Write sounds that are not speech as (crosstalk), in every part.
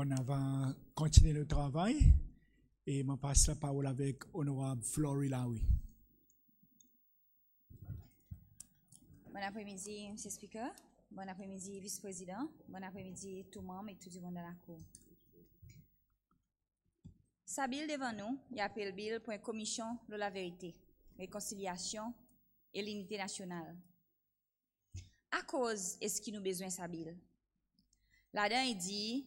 on va continuer le travail et je passe la parole avec Honorable Flori Laoui. Bon après-midi, Monsieur Speaker. Bon après-midi, Vice-président. Bon après-midi, tout le monde et tout le monde dans la cour. Sa devant nous, il appelle bill pour une commission de la vérité, réconciliation et l'unité nationale. À cause, est-ce qu'il nous besoin Sabile? bill? là dit,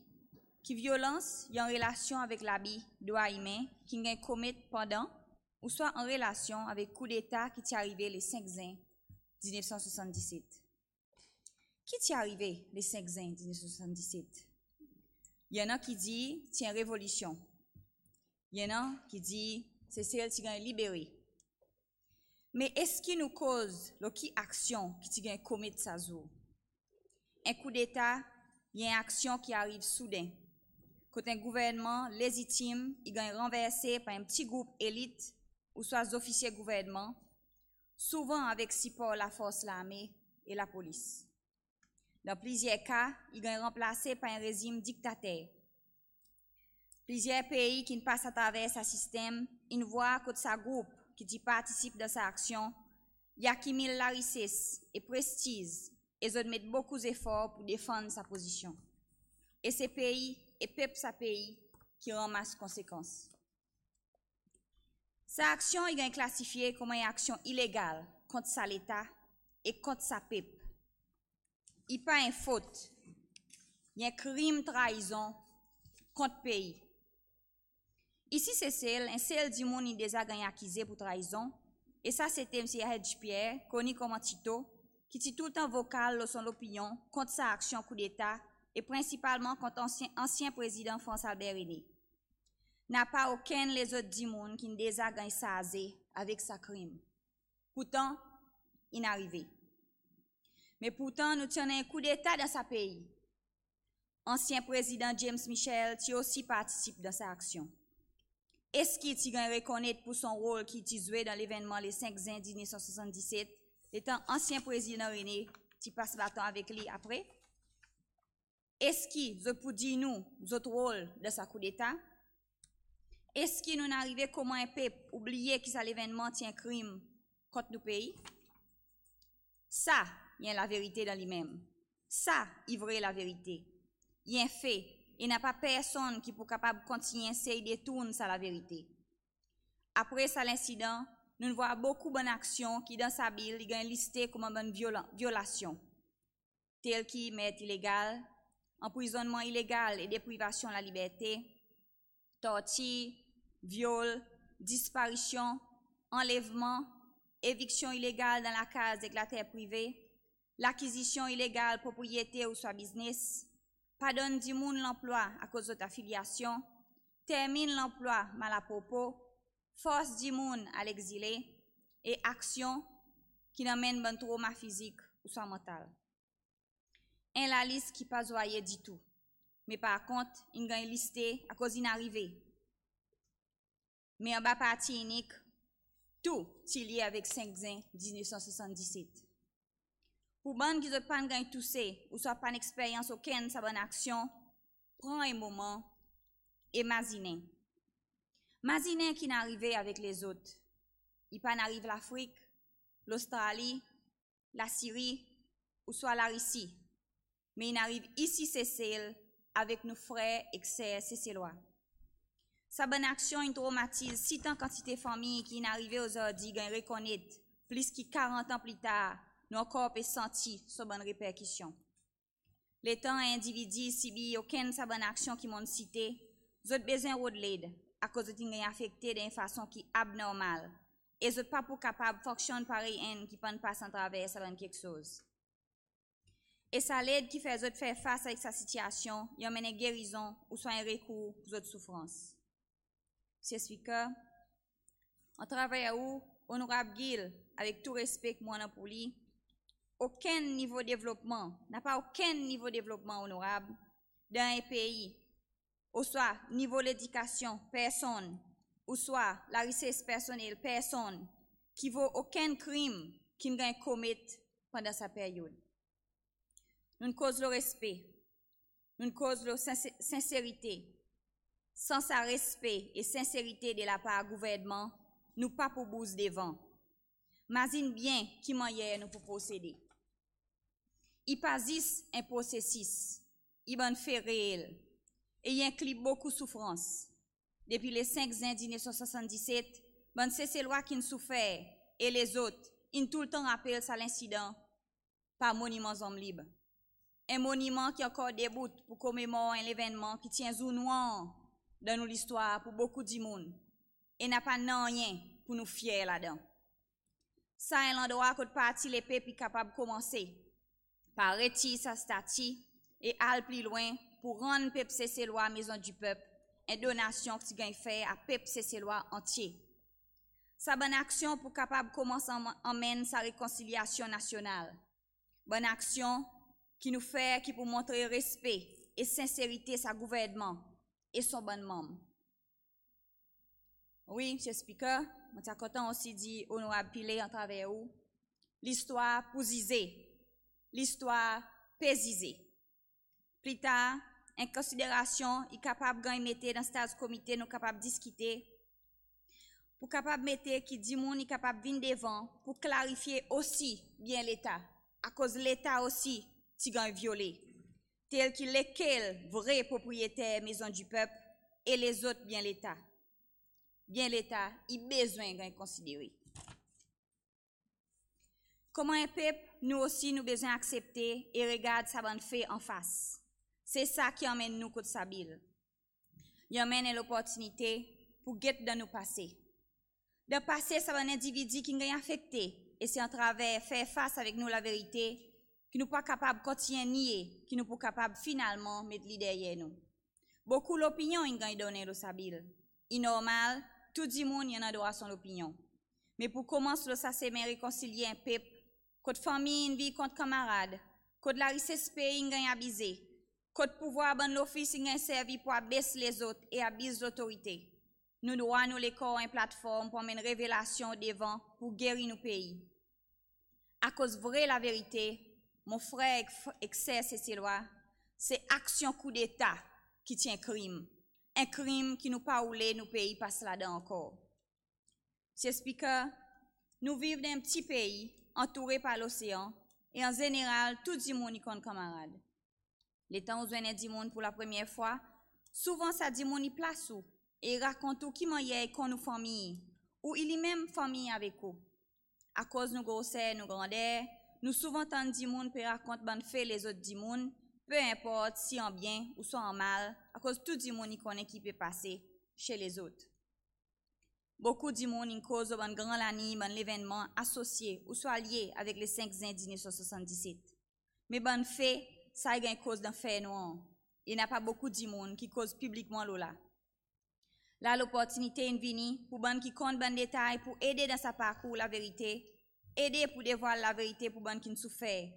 violence y en relation avec la bi qui qui qui pas commis pendant ou soit en relation avec coup d'État qui est arrivé le 5 juin 1977. Qui est arrivé le 5 juin 1977? y en qui qui dit révolution y révolution, y en a qui dit c'est celle qui libérée. Mais Mais est-ce qui nous cause l'action qui ti gen komet sa jour Un coup d'État, y a une action qui arrive soudain un gouvernement légitime, il gagne renversé par un petit groupe élite ou soit officiers gouvernement, souvent avec support la force, l'armée et la police. Dans plusieurs cas, il est remplacé par un régime dictateur. Plusieurs pays qui ne passent à travers ce système, ils voient que sa groupe qui participe de sa action, il accumule la richesse et prestige et ils mettent beaucoup d'efforts pour défendre sa position. Et ces pays et peuple sa pays qui ramasse conséquences. Sa action est classifiée comme une action illégale contre sa l'État et contre sa peuple. Il n'y a pas une faute, il y a un crime trahison contre pays. Ici, c'est celle, un celle du monde qui déjà été accusé pour trahison. Et ça, c'était M. Hedge Pierre, connu comme Tito, qui dit tout en vocal son opinion contre sa action coup d'État et principalement contre ancien, ancien président François Albert René. N'a pas aucun les autres du monde qui ne désagagne sa avec sa crime. Pourtant, il inarrivé. Mais pourtant, nous tenons un coup d'État dans sa pays. Ancien président James Michel, tu aussi participe dans sa action. Est-ce qu'il t'y reconnaître pour son rôle qui t'y joué dans l'événement les 5 juin 1977, étant ancien président René, qui passe temps avec lui après? Est-ce que veut pour dire nous, notre rôle de sa coup d'État? Est-ce qui nous arrivé comment un peuple oublier que ça l'événement tient crime contre nos pays? Ça, il y a la vérité dans lui-même. Ça, il vrai la vérité. Il y a un fait. Il e n'y a pas personne qui peut capable de continuer à détourner ça la vérité. Après ça, l'incident, nous voyons beaucoup de bonnes actions qui, dans sa Bible, sont listées comme une violation, telles qui mettent illégal, emprisonnement illégal et déprivation de la liberté, torture, viol, disparition, enlèvement, éviction illégale dans la case terre privée, l'acquisition illégale propriété ou soit business, pardonne du l'emploi à cause de ta filiation, termine l'emploi mal à propos, force du monde à l'exilé et action qui n'amène ben trop trauma physique ou soit mental en la liste qui pas voyait du tout. Mais par contre, il gagne listé à cause d'inarrivé. Mais en bas partie unique, tout est lié avec 5 ans 1977. Pour gens qui ne pas tout ça, ou soit pas expérience aucune sa bonne action, prends un moment et mazinez. Mazinez qui n'arrivait avec les autres. Il pas n'arrive l'Afrique, l'Australie, la Syrie ou soit la Russie. Men yon arive isi Sesele avek nou frey ekse Seselewa. Sa ban aksyon yon traumatize sitan kantite fami ki yon arive ozor di gen rekonet plis ki karantan plita nou akop e santi so ban reperkisyon. Le tan yon dividi sibi yon ken sa ban aksyon ki moun site, zot bezen wot led akosot yon gen afekte den fason ki abnormal e zot pa pou kapab foksyon pare yon ki pan pasan traves alen keksoz. Et ça l'aide qui fait autres faire face à sa situation, et amène guérison ou soit un recours aux autres souffrances. Monsieur que, en travaillant où, honorable Gill, avec tout respect que moi pour lui, aucun niveau de développement, n'a pas aucun niveau de développement honorable dans un pays, ou soit niveau l'éducation, personne, ou soit la richesse personnelle, personne, qui vaut aucun crime qu'il ne commettre pendant sa période. Nous cause le respect. Nous cause la sincérité. Sans sa respect et sincérité de la part du gouvernement, nous pas pour bouse devant. Mazine bien qui hier nous pour Il passe un processus, Iban fait réel, et y inclut beaucoup de souffrance. Depuis les 5 ans 1977, ben, c'est c'est lois qui nous souffert, et les autres, ils tout le temps rappellent ça l'incident par Monuments hommes libres un monument qui encore déboute pour commémorer événement qui tient un noir dans nos l'histoire pour beaucoup de monde. Et n'a pas rien pour nous fier là-dedans. Ça est l'endroit où parti l'épée est capable de commencer. Par retirer sa statue et aller plus loin pour rendre peuple lois maison du peuple, une donation qui gagne fait à peuple Ça entier. Sa bonne action pour capable commencer à sa réconciliation nationale. Bonne action qui nous fait, qui pour montrer respect et sincérité sa gouvernement et son bon membre. Oui, M. Speaker, M. Coton aussi dit honorable Pilé en travers l'histoire posisée, l'histoire pésisée. Plus tard, en considération, il capable de mettre dans ce comité, nous capable de discuter. Pour capable mettre qui dit monde est capable de venir devant pour clarifier aussi bien l'État. À cause de l'État aussi, petit tel violé, tels que lesquels vrais propriétaires maison du peuple et les autres bien l'État. Bien l'État, il besoin de considérer. Comment un peuple, nous aussi, nous besoin accepter et regarde sa bonne fait en face. C'est ça qui emmène nous sa Sabile. Il emmène l'opportunité pour guetter dans nos passés. De passer, ça un individu qui nous affecté et c'est en travers faire face avec nous la vérité qui n'est pas capable de nier qui n'est pas capable finalement mettre l'idée derrière nous beaucoup l'opinion ont donné donner le sabil inormal tout le monde y en a son opinion mais pour commencer le à réconcilier un peuple la famille une vie contre camarade quand la risque ils gagne pouvoir ban l'office ils servi pour abaisser les autres et abuser l'autorité nous devons nous les corps en plateforme pour mener révélation devant pour guérir nos pays à cause vraie la vérité mon frère Excès lois. c'est action coup d'État qui tient crime. Un crime qui nous pas nous pays passe là-dedans encore. Monsieur Speaker, nous vivons dans un petit pays entouré par l'océan et en général, tout le monde est comme camarade. Les temps où on du monde pour la première fois, souvent ça dit monde place et raconte qui est qu'on nous famille ou il est même famille avec eux. À cause de nos grossesses, nos grandeurs, nous souvent entendons des monde peut raconter des ben, faits les autres du monde, peu importe si en bien ou soit en mal, à cause tout du monde y connaît qui peut passer chez les autres. Beaucoup du monde une cause ban grand l'année, ban l'événement associé ou soit lié avec les cinq indignés 77. Mais ban fait, ça y a une cause d'un fait noir. Il n'y a pas beaucoup de monde qui cause publiquement l'ola. Là, l'opportunité est venue pour ban qui compte des ben, détails pour aider dans sa parcours la vérité aider pour dévoiler la vérité pour gens qui nous souffert,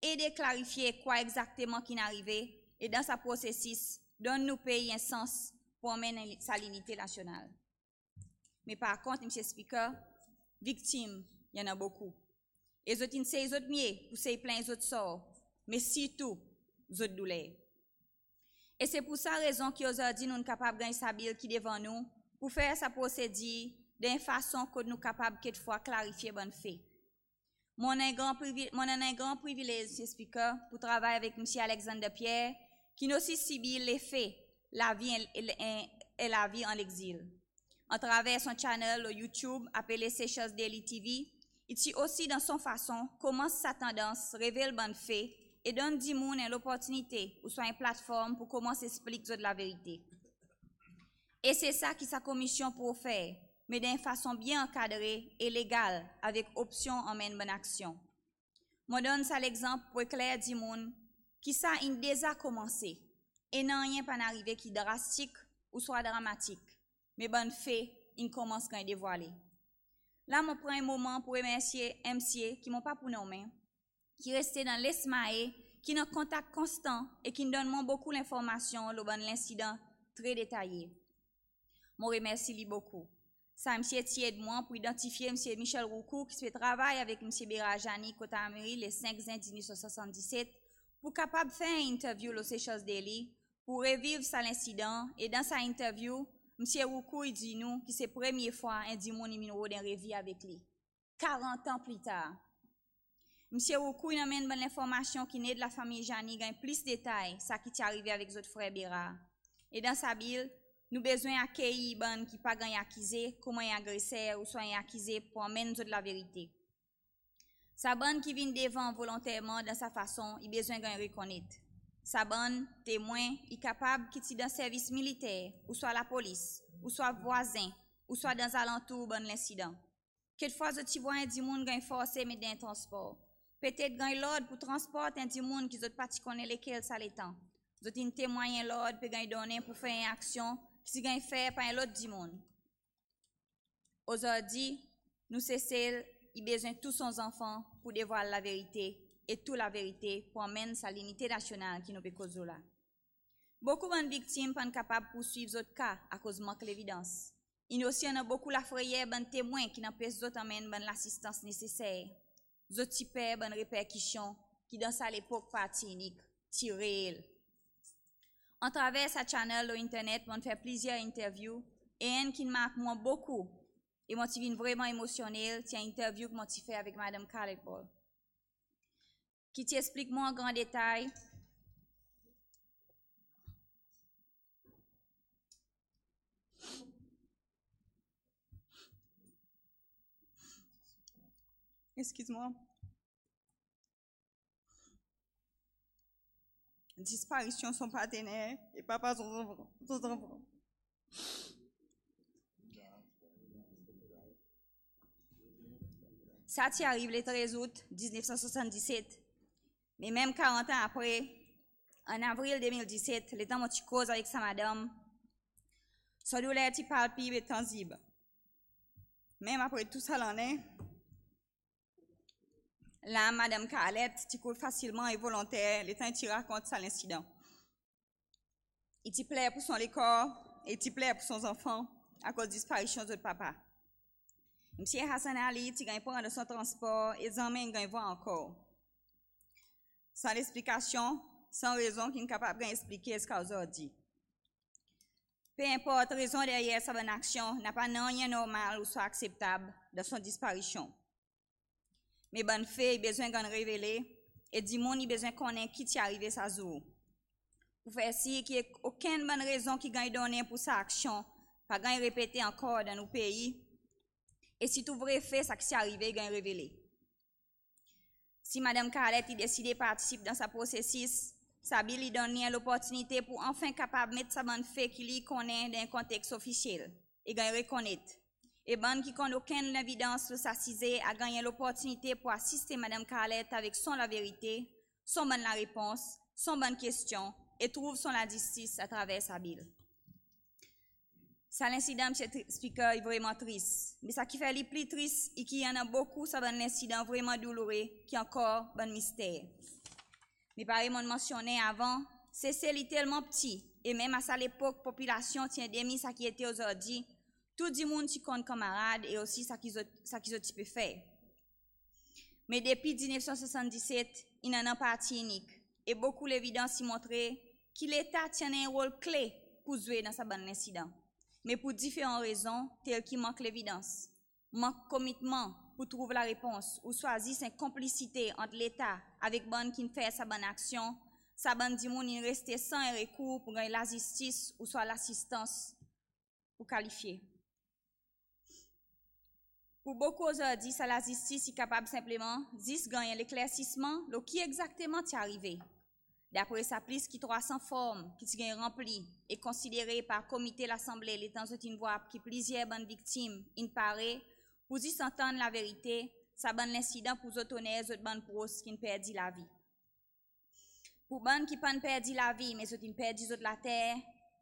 aider clarifier quoi exactement qui arrivé. et dans sa processus donne nous pays un sens pour mener sa l'unité nationale. Mais par contre, monsieur speaker, victimes, il y en a beaucoup. Et c'est autres mieux, pour c'est plein les autres sorts, mais surtout les autres Et c'est pour ça raison qu'aujourd'hui nous sommes capables de gagner sa ville qui devant nous pour faire sa procédure d'une façon que nous sommes capables de clarifier bonnes faits. Mon un grand, privilège, c'est speaker, pour travailler avec M. Alexandre Pierre, qui nous subit faits, la vie et la vie en l'exil. En travers son channel YouTube appelé Seychelles Daily TV, il suit aussi dans son façon comment sa tendance révèle bonne fait et donne du monde l'opportunité ou soit une plateforme pour comment s'expliquer de la vérité. Et c'est ça qui sa commission pour faire mais d'une façon bien encadrée et légale avec option en même bonne action. Je donne ça l'exemple pour éclairer du monde qui ça a déjà commencé et n'a rien pas arrivé qui drastique ou soit dramatique. Mais bonne fait, il commence quand dévoiler Là, je prends un moment pour remercier MC qui m'ont pas pour nommer, qui restait dans l'ESMAE, qui n'a contact constant et qui nous donne beaucoup d'informations sur l'incident très détaillé. Je remercie beaucoup ça monsieur de moi pour identifier M. Michel Roucou qui fait travail avec M. Berajani côté Amérique les 5 1977 pour capable faire une interview au Seychelles Daily pour revivre ça l'incident et dans sa interview M. Roucou dit nous que c'est première fois un dit mon numéro d'un revue avec lui 40 ans plus tard M. Roucou il amène l'information information qui naît de la famille Jani a plus de détails ça qui est arrivé avec autres frères Béra et dans sa bille, nous besoin accueillir ban qui pas gagné comme comment agresseur ou soin accusé pour amener de la vérité. Sa bande qui vient devant volontairement dans sa façon, il besoin de reconnaître. Sa bande témoin, il capable quitter dans service militaire ou soit la police, ou soit voisin, ou soit dans alentour de l'incident. Quelquefois, je vois un qui gagne forcé mais d'un transport. Peut-être gagne l'ordre pour transporter un monde qui ne parti connaît lesquels ça l'étend. Zot un témoin l'ordre peut donner pour faire une action si gagne fait par l'autre du monde. Aujourd'hui, nous cessons, il besoin tous son enfants pour dévoiler la vérité et toute la vérité pour amener sa limite nationale qui nous cause là. Beaucoup de victimes sont capables de poursuivre d'autres cas à cause de manque d'évidence. a aussi beaucoup la frayeur de ben, témoins qui n'empêchent d'autres amener ben, l'assistance nécessaire. D'autres types de ben, répercussions qui, dans sa l'époque, partie unique, tirées. En traverse sa channel ou internet, on fait plusieurs interviews et une qui marque moins beaucoup et moi est vraiment émotionnelle, c'est une interview que je fais avec madame Carlebol. Qui t'explique moi en grand détail Excuse-moi. disparition son partenaire et papa son enfant. Son Sati arrive le 13 août 1977, mais même 40 ans après, en avril 2017, les temps tu causes avec sa madame, sa douleur tu palpite et tangible. Même après tout ça l'année, Là, Madame Carlette, qui coule facilement et volontaire, les temps tireur contre ça l'incident. Il t'y plaît pour son corps, il t'y plaît pour son enfant, à cause de la disparition de papa. Monsieur Hassan Ali, qui gagne pas de son transport, et emmène gagne voir encore. Sans explication, sans raison qui n'est capable d'expliquer ce a dit. Peu importe, raison derrière sa bonne action n'a pas rien normal ou soit acceptable de son disparition mais bonne il besoin de révéler et dit monde, il besoin qu'on connaître qui t'y arrivé ça Pour faire si qu'il n'y a aucune bonne raison qui gagne donner pour sa action, pas de répéter encore dans nos pays. Et si tout vrai fait ça qui arrivé, gagne révéler. Si madame Carlette décide de participer dans sa processus, sa lui donne l'opportunité pour enfin capable mettre sa bonne fée qui lui connaît dans un contexte officiel et gagne reconnaître. Et ban qui connaît aucune évidence de s'assiser a gagné l'opportunité pour assister Madame Carlette avec son la vérité, son bonne la réponse, son bonne question et trouve son la justice à travers sa ville. Ça, l'incident, M. Speaker, est vraiment triste. Mais ça qui fait le plus triste et qui y en a beaucoup, ça un incident vraiment douloureux qui est encore un mystère. Mais pareil, on mentionné avant, c'est tellement petit et même à époque, l'époque, population tient demi ça qui était aujourd'hui tout le monde qui compte camarade et aussi ce qu'ils ont fait. Mais depuis 1977, il n'en a pas unique. Et beaucoup d'évidence y montré que l'État tient un rôle clé pour jouer dans sa bon incident. Mais pour différentes raisons, telles qu'il manque l'évidence, manque commitment pour trouver la réponse ou choisir une complicité entre l'État avec bande qui ne fait sa bonne action, sa bonne il restait sans recours pour gagner la justice ou soit l'assistance pour qualifier. Pour beaucoup eux, ça la justice si, capable simplement, d'is gagner l'éclaircissement, de qui exactement est arrivé? D'après sa plus qui 300 formes qui est rempli et considéré par le comité l'Assemblée, les temps une voix qui plusieurs bonnes victimes, in paraît, pour y s'entendre la vérité, ça un l'incident pour les autres ban pour qui ne perdit la vie. Pour ceux qui pas perdu la vie, mais qui ont perdit la terre,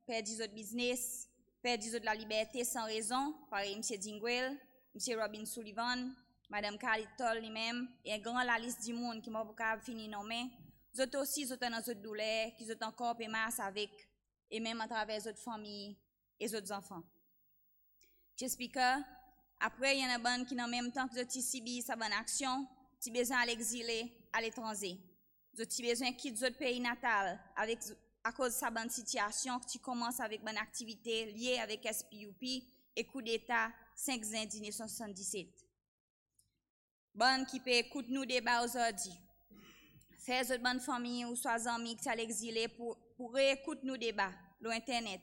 perdit le business, perdit zot la liberté sans raison, pareil, M. Dingwell, M. Robin Sullivan, Mme Toll lui-même, et une grande liste du monde qui m'a voulu fini nommer. Vous aussi, vous êtes dans cette douleur, qui êtes encore en masse avec, et même à travers votre familles et d'autres enfants. J'explique que, après, il y en a une qui, en même temps que vous êtes bonne ça action, besoin à l'exilé, à l'étranger. Vous avez besoin de quitter votre pays natal à cause de sa bonne situation, que tu commences avec une activité liée avec SPUP et coup d'État 5 Zendine 1977. Bonne qui peut écouter nous débat aujourd'hui. Fais une bonnes familles ou sois amis qui l'exilé pour, pour réécouter nous débat, l'internet.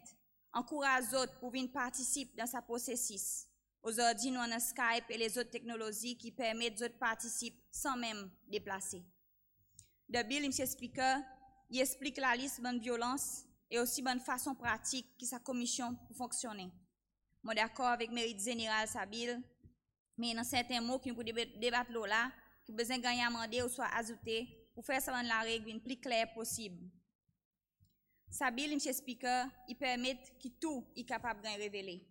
Encourage autres pour venir participer dans sa processus. Aujourd'hui, nous avons Skype et les autres technologies qui permettent d'autres participer sans même déplacer. De Bill, il explique la liste de violence et aussi bonne façon pratique qui sa commission pour fonctionner suis d'accord avec mérite général Sabil, mais dans certains mots qui nous débattre là, qui besoin gagner amender ou soit ajouté pour faire ça la règle une plus claire possible. Sabil, le speaker, il permet que tout soit capable de révéler.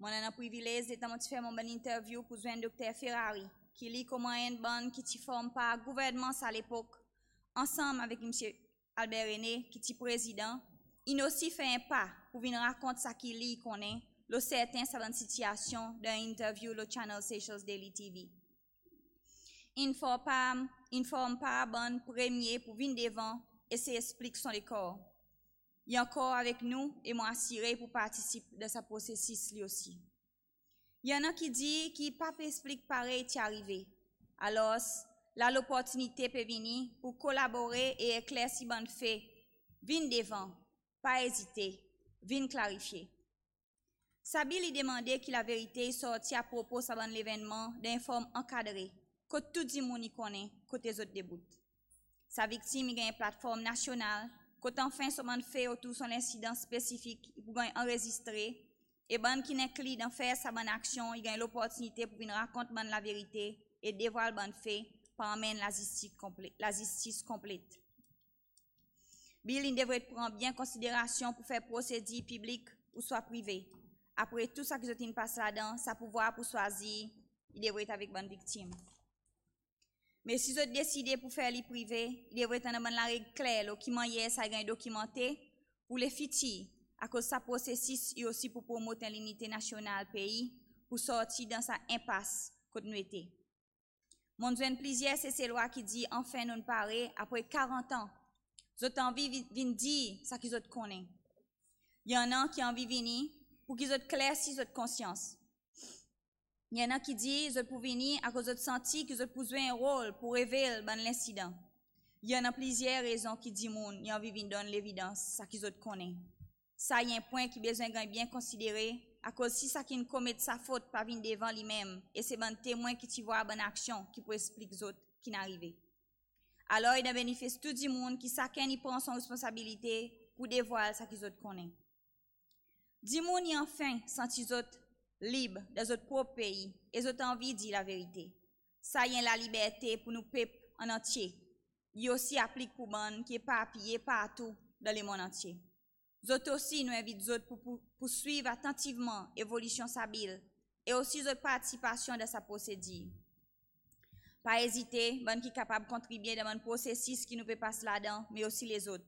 Mon j'ai un privilège de faire mon interview pour le docteur Ferrari, qui lit comment une bonne qui t'y forme par gouvernement à l'époque, ensemble avec M. Albert René, qui est président, il aussi fait un pas pour venir raconter ce qu'il lit, qu'on le certain sa situation d'un interview le channel Seychelles Daily TV. Il ne forme pas bon premier pour venir devant et s'explique son décor. Il est encore avec nous et moi assuré pour participer à ce processus lui aussi. Il y en a qui dit qu'il ne peut pas expliquer pareil qui est arrivé. Alors, là, l'opportunité peut venir pour collaborer et éclaircir bon fait. devant pas hésiter, viens clarifier. Sabi lui demandait que la vérité sorti à propos de l'événement d'une forme encadrée, que tout le monde connaît, côté autres déboutent. Sa victime a une plateforme nationale, que enfin son fait autour de son incident spécifique, il peut enregistrer, et bon qui n'est d'en faire sa bonne action, il gagne l'opportunité pour une raconte la vérité et dévoile bon fait par la justice complète. Bill devrait prendre bien considération pour faire procédure public ou soit privé. Après tout ça que je passe là-dedans, sa pouvoir pour choisir, il devrait être avec bonne victime. Mais si je décidé pour faire les privé, il devrait être dans la règle claire, document hier, ça documenté, pour les fichier, à cause de sa processus et aussi pour promouvoir l'unité nationale pays, pour sortir dans sa impasse continuité. Mon jeune plaisir, c'est ces lois qui dit enfin nous nous paraît après 40 ans ont envie de dire ce qu'ils ont connu. Il y en a qui ont envie de venir pour qu'ils aient clair si ont conscience. Il y en a qui disent qu'ils ont venir à cause de senti qu'ils ont besoin un rôle pour révéler ben, l'incident. Il y en a plusieurs raisons qui disent qu'ils ont envie de donner l'évidence ce qu'ils ont connu. Ça, il y a un point qui besoin de bien considérer à cause si ça qui ne commet sa faute par venir devant lui-même et c'est un ben, témoin qui voit la bonne action qui peut expliquer ce qui qui arrivé alors il bénéficie tout le monde qui chacun y prend son responsabilité pour dévoiler ce qu'ils autres connaissent. Le monde enfin senti autres libres dans notre propre pays et ont envie de dire la vérité. Ça y est la liberté pour nous peuple en entier. Il aussi applique pour ban qui est appuyé partout dans le monde entier. Nous aussi nous invitons pour poursuivre attentivement évolution sabile et aussi notre participation dans sa procédure. Pas hésiter, bonne qui est capable de contribuer dans le processus qui nous peut passer là-dedans, mais aussi les autres.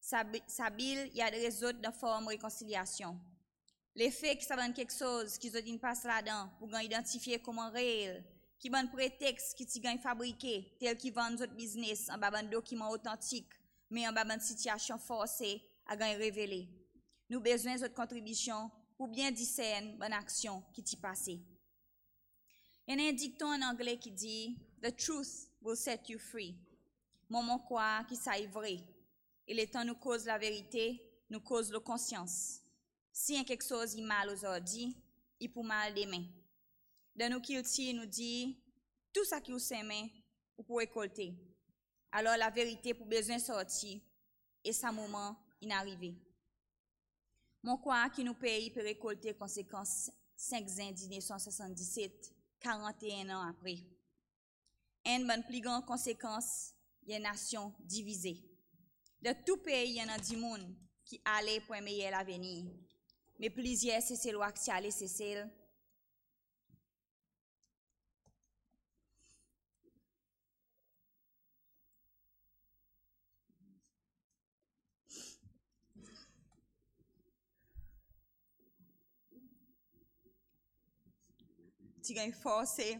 Sabile, il y a des autres dans forme réconciliation. Les faits qui savent quelque chose, qui ont passe là-dedans, pour identifier comment réel, qui les prétexte, qui sont gagne fabriqué, tel qui vendent notre business, en bas d'un documents authentique, mais en bas de situation forcée, à gagne révélé. Nous besoin de contribution pour bien discerner bonne action qui t'y passée. Il y a un dicton en anglais qui dit The truth will set you free. Mon quoi qui ça est vrai. Et le temps nous cause la vérité, nous cause la conscience. Si quelque chose est mal aujourd'hui, il pour mal demain. Dans nos qui nous dit tout ça qui vous sème, vous pouvez récolter. Alors la vérité pour besoin sortir et sa moment inarrivé. Mon quoi qui nous paye pour récolter conséquences 5 ans 1977 41 ans après. Une une plus grandes conséquences, il y a une nation divisée. De tout pays, il y en a du monde qui allait pour un meilleur avenir. Mais plusieurs, c'est celui qui allait, c'est tirent forcé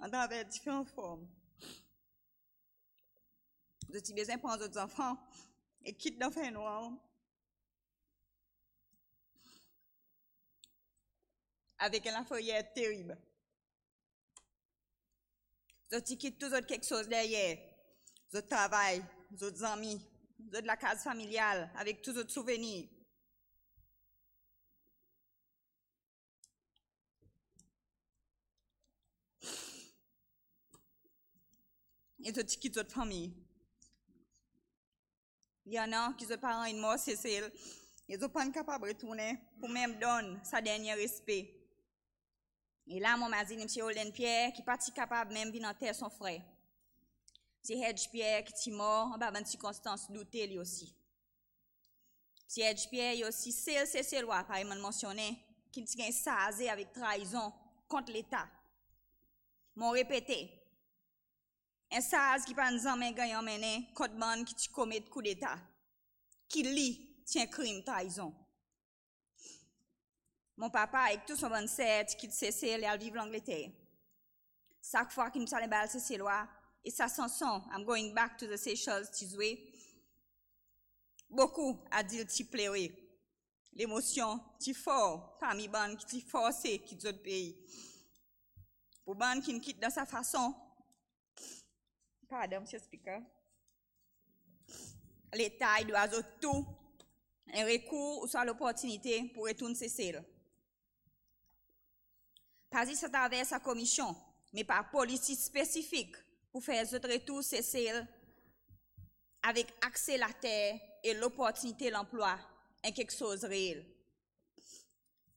en travers différentes formes. Je suis besoin prendre d'autres enfants et quitte dans faire noir. Avec un foyer terrible. Je quitte tout autre quelque chose derrière. Je travaille, d'autres amis, de la case familiale, avec tous autres souvenirs. et qui toute famille. Il y en a qui se parents de mort, Cécile. Ils sont pas capables de retourner pour même donner sa dernière respect. Et là, mon m'a M. Holden Pierre, qui n'est pas capable même de venir en terre son frère. C'est Hedge Pierre qui est mort, en bas de circonstances, douter lui aussi. Si Hedge Pierre, est aussi Cécile, Cécile, par exemple, mentionné, qui est sasé avec trahison contre l'État. Mon répété, un sas qui pas men gagné en mené, code qui commet coup d'état. Qui lit, tient crime trahison. Mon papa avec tout son 27, qui quitte Cécile et vivre l'Angleterre. Chaque fois qu'il me sale balle lois et ça s'en son, I'm going back to the Seychelles Beaucoup a dit tu pleurer. L'émotion tu fort, parmi ban qui tu forcé qui d'autres pays. Pour ban qui quitte dans sa façon, Pardon, Monsieur Speaker. L'État doit avoir tout. Un recours ou soit l'opportunité pour retourner cécile. Pas si à travers sa commission, mais par politique spécifique pour faire ce retour Cécile avec accès à la terre et l'opportunité l'emploi en quelque chose de réel.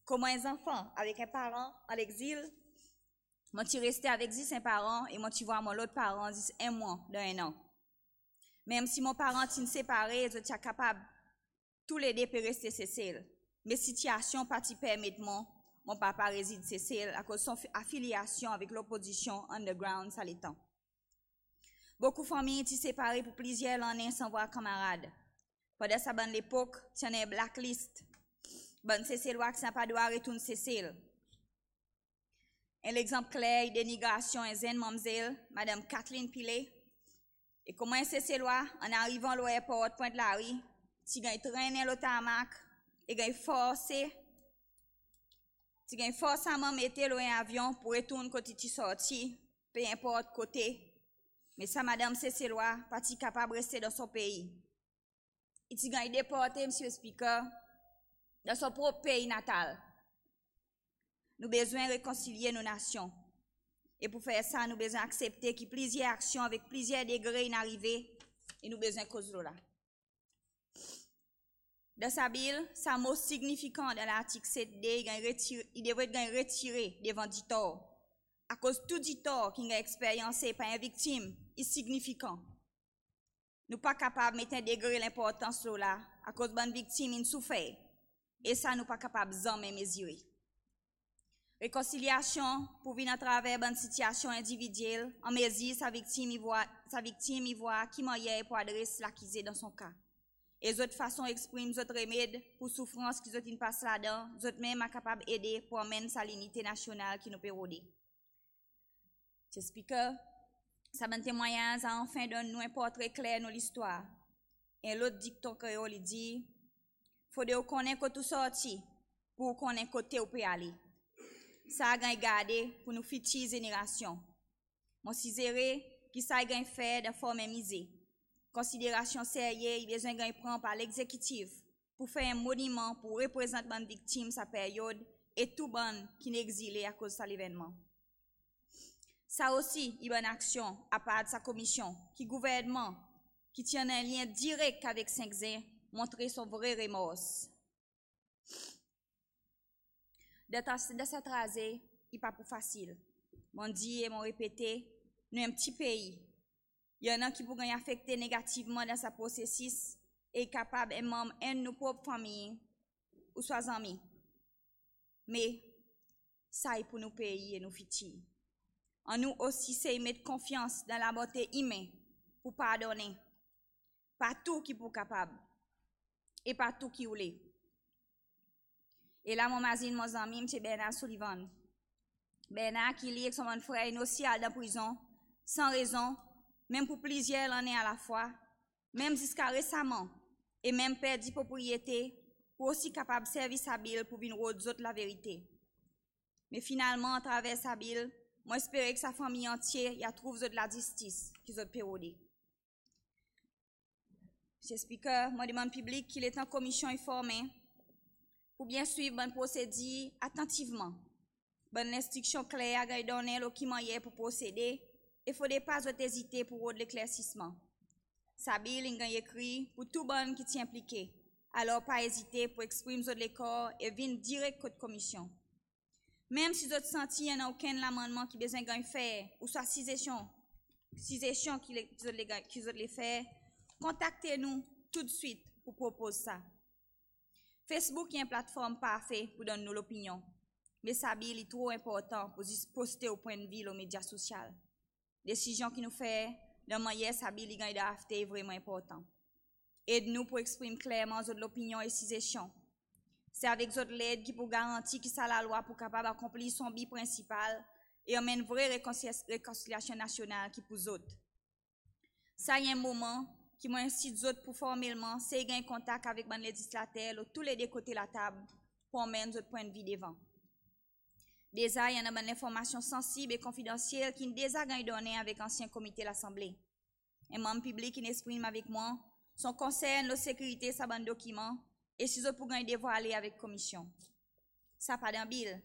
Comment un enfants avec un parent à l'exil moi, tu restais avec 10 parents et moi, tu vois mon autre parent 10 un mois un an. Même si mon parent est séparé, je suis capable tous les deux de rester Cécile. Mais situation pas permetment mon papa réside Cécile à cause de son affiliation avec l'opposition underground l'étend. Beaucoup de familles étaient séparées pour plusieurs années sans voir camarades. Pendant sa bonne époque, tu en blacklist. Bonne Cécile, ne n'a pas doit retourner Cécile. Un exemple clair, dénigration, est zen, mamzelle, Madame Kathleen Pillet. Et comment c'est ces lois? En arrivant à l'aéroport, point de la rue, si gagne traîner le tamac, et gagne forcer, si gagne forcément mettre l'avion avion pour retourner quand tu sorti, peu importe côté. Mais ça, Madame lois, pas capable de rester dans son pays. Et si gagne déporté, Monsieur le Speaker, dans son propre pays natal. Nous besoin réconcilier nos nations. Et pour faire ça, nous besoin accepter qu'il y plusieurs actions avec plusieurs degrés inarrivés et nous besoin cause cela Dans sa Bible, sa mot significant dans l'article 7D, il devrait être retiré devant du À cause de tout du qui qu'il a expérimenté par une victime, il significant. Nous pas capables de mettre un degré l'importance cela, à cause de bonne victime, il souffre. Et ça, nous pas capables de mesurer. Réconciliation pour venir à travers une situation individuelle, en mesure sa victime voit, sa victime y voit qui manière pour adresser l'accusé dans son cas. Et d'autres façons expriment d'autres remèdes pour souffrance qui ont passe là-dedans, d'autres même capable d'aider pour amener sa l'unité nationale qui nous pérodé. C'est speaker, sa bonne témoignage a hein, enfin donné un portrait clair de l'histoire. Et l'autre dicton créole dit, faut de connaître tout sorti pour connaître côté où peut aller ça a été gardé pour nos futures générations. Mon ciséré, qui ça a été fait de forme misée. Considération sérieuse, il besoin gagné prendre par l'exécutif pour faire un monument pour représenter les victimes sa période et tout monde qui n'est exilé à cause de l'événement. Ça aussi, il y a action à part de sa commission, qui gouvernement, qui tient un lien direct avec 5 montrer son vrai remords. De écrasé, il pas pour facile. Mon dit et mon répété, nous un petit pays. Il y en a qui pourront affecter négativement dans sa processus et capable et même un nos propres familles ou nos amis. Mais ça est pour nous pays et nous filles. En nous aussi, c'est mettre confiance dans la beauté humaine pour pardonner. Pas tout qui pour capable et pas tout qui voulait. Et là, mon mazine, mon ami, M. Bernard Sullivan. Bernard qui lit avec son frère aussi dans la prison, sans raison, même pour plusieurs années à la fois, même jusqu'à récemment, et même perdu propriété, pour aussi capable de servir sa pour venir aux la vérité. Mais finalement, à travers sa ville, moi espère que sa famille entière y a trouvé de la justice qu'ils ont péroulé. Monsieur le Speaker, je demande public qu'il est en commission informée ou bien suivre bonne procédé attentivement. Bonne instruction claire à donner document hier pour procéder et faut pas hésiter pour l'éclaircissement. Sabine a écrit pour tout bon qui t'y impliqué. Alors pas hésiter pour exprimer votre corps et venir direct la commission. Même si vous senti qu'il n'y a aucun amendement qui besoin de faire, ou soit six qui vous faire, contactez-nous tout de suite pour proposer ça. Facebook est une plateforme parfaite pour donner l'opinion, opinions. Mais ça, est trop important pour poster au point de vue aux médias sociaux. Décision qui nous fait dans manière ça, il est vraiment important. Aide-nous pour exprimer clairement notre opinion et ses échanges. C'est avec votre l'aide qui pour garantir que ça la loi pour capable accomplir son but principal et amener une vraie réconciliation nationale qui pour autres. Ça y est un moment qui m'ont aux d'autres pour formellement c'est en contact avec mon législateur ou tous les deux côtés de la table pour mener notre point de vue devant. Déjà, il y a des information sensible et confidentielle qui déjà donné avec l'ancien comité de l'Assemblée. Un membre public qui n'exprime avec moi son conseil, la sécurité sa bande document et si je pour gagner devoir aller avec commission. Ça pas d'un bill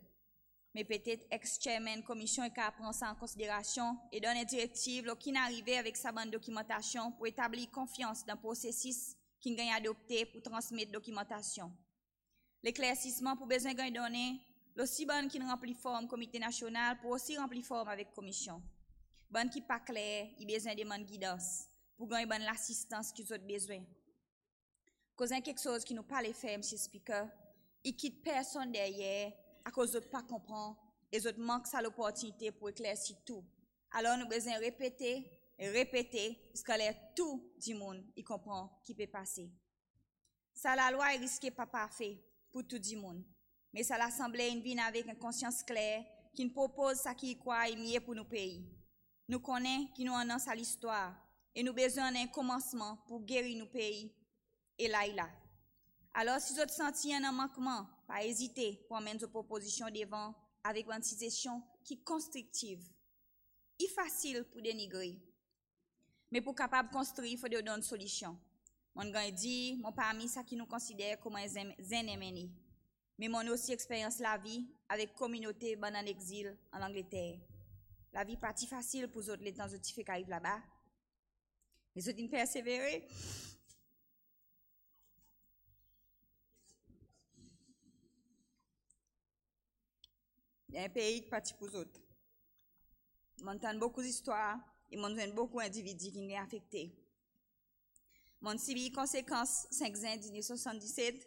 mais peut-être ex-chairman commission qui prend ça en considération et donne une directive qui n'arrivait avec sa bonne documentation pour établir confiance dans le processus qui gagne adopté pour transmettre documentation. L'éclaircissement pour besoin donnés, donné, l'aussi bonne qui remplit forme comité national pour aussi remplir forme avec commission. Bonne qui pas clair, il besoin demande guidance pour gagner l'assistance qu'ils ont besoin. Cause quelque chose qui nous parle faire, M. Speaker, il quitte personne derrière à cause de pas comprendre et autres manquent ça l'opportunité pour éclaircir tout. Alors nous besoin répéter, et répéter, parce que tout du monde, il comprend qui peut passer. Ça la loi est risquée pas parfait pour tout du monde, mais ça l'assemblée une vie avec une conscience claire qui nous propose ça qui croit et mieux pour nos pays. Nous connaissons qui nous annonce à l'histoire et nous besoin d'un commencement pour guérir nos pays et là et là. Alors si vous sentez un manquement, pas hésiter pour amener une propositions devant avec une situation qui est constructive. Il facile pour dénigrer. Mais pour capable construire, il faut donner une solution. Mon gars dit, mon parmi ça qui nous considère comme un ennemis. Mais mon aussi expérience la vie avec communauté en exil en Angleterre. La vie pas si facile pour les autres les temps qui arrivent là-bas. Mais ils ont persévérer. un pays qui parti pour autres. beaucoup d'histoires et j'entends beaucoup d'individus qui sont affectés. Mon civil conséquence 5 ans 1977,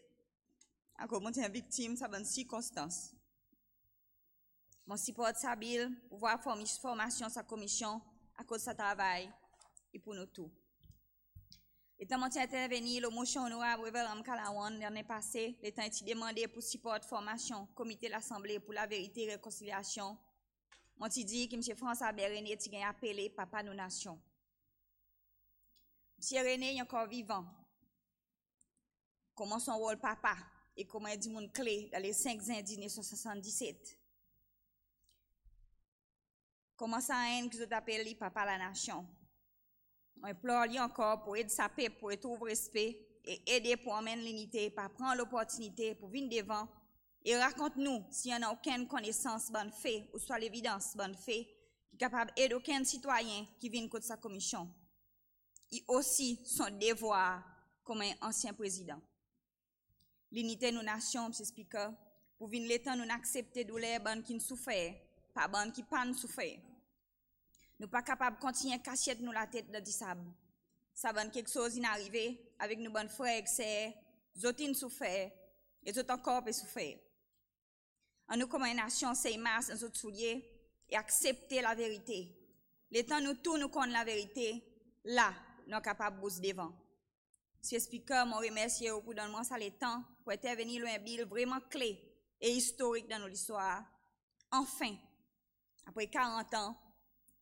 à commenter une victime, ça bonne circonstance. Mon support s'habille pour voir formation sa commission à cause de sa travail et pour nous tous. Et tant que intervenu, le motion de Révérend Kalawan l'année passée, l'État a demandé pour support de formation, comité de l'Assemblée pour la vérité et la réconciliation. tu dit que M. François Béréné a appelé Papa nos nations. M. René est encore vivant. Comment son rôle papa et comment il dit mon clé dans les 5 de 1977. Comment ça, en que je t'appelle Papa la nation? implore lui encore pour aider sa paix, pour retrouver respect et aider pour amener l'unité, pour prendre l'opportunité, pour venir devant. Et raconte-nous s'il n'y a aucune connaissance bonne fait, ou soit l'évidence bonne fait, qui est capable d'aider aucun citoyen qui vient contre sa commission. Et aussi son devoir comme un ancien président. L'unité de nos nations, M. Speaker, pour venir l'état nous accepter douleur, bonne qui nous souffert, pas bonne qui pas nous souffert. Nous pas capables de continuer à cacher nous la tête dans du sable. Ça va quelque chose inarrivé avec nos bonnes frères et sœurs, zotine souffert et tout encore souffert. souffrir. En nous comme une nation, c'est masse nous souliers et accepter la vérité. Le temps nous tourne nous la vérité, là, nous sommes capables de devant. Monsieur Speaker, mon remercie pour donner ça le temps pour intervenir un bill vraiment clé et historique dans notre histoire. Enfin, après 40 ans,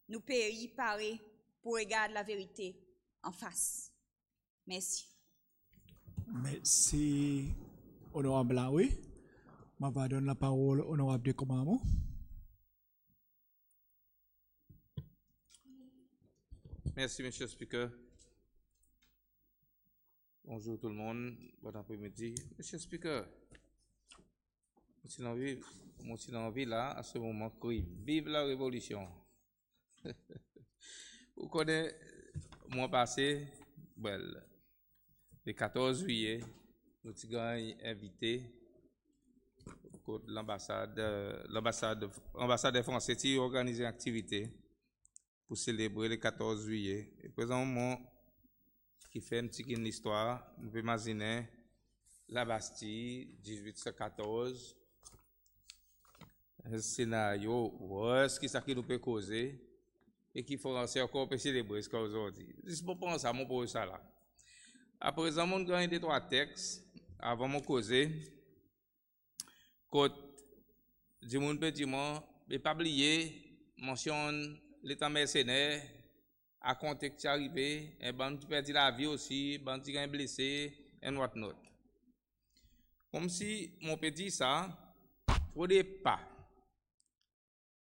nous pays paré pour regarder la vérité en face. Merci. Merci, honorable oui. Je vais donner la parole au honorable de Comamo. Merci, Monsieur le Speaker. Bonjour tout le monde, bon après-midi. Monsieur le Speaker, je suis dans la là, à ce moment, vive la révolution. Vous connaissez, mois passé, ben, le 14 juillet, nous avons invité l'ambassade l'ambassade Français qui organisé une activité pour célébrer le 14 juillet. Et présentement, qui fait une petite histoire, nous pouvons imaginer la Bastille, 1814, un scénario, ou est-ce ça qui nous peut causer ekiforansè akor pèche de brez kwa ouzor di. Jis pou pan sa, moun pou ou sa la. A prezant moun gany de twa teks, avan moun koze, kot, di moun pè di moun, be pabliye, monsyon l'etan mersenè, akonte kè ti aribe, e ban ti pè di la vi osi, ban ti gany blese, en wat not. Kom si moun pè di sa, fode pa.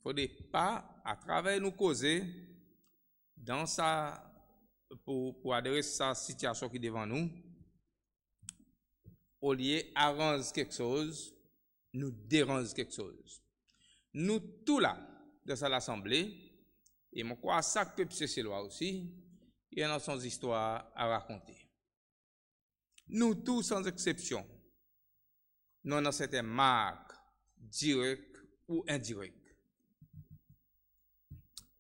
Fode pa, A travèl nou koze, pou adres sa sityasyon ki devan nou, ou liye aranze kek soz, nou deranze kek soz. Nou tou la, dans sa l'Assemblée, et mou kwa sa kepse se lo a osi, yon nan son istwa a rakonte. Nou tou san eksepsyon, nou nan sete mag, direk ou indirek.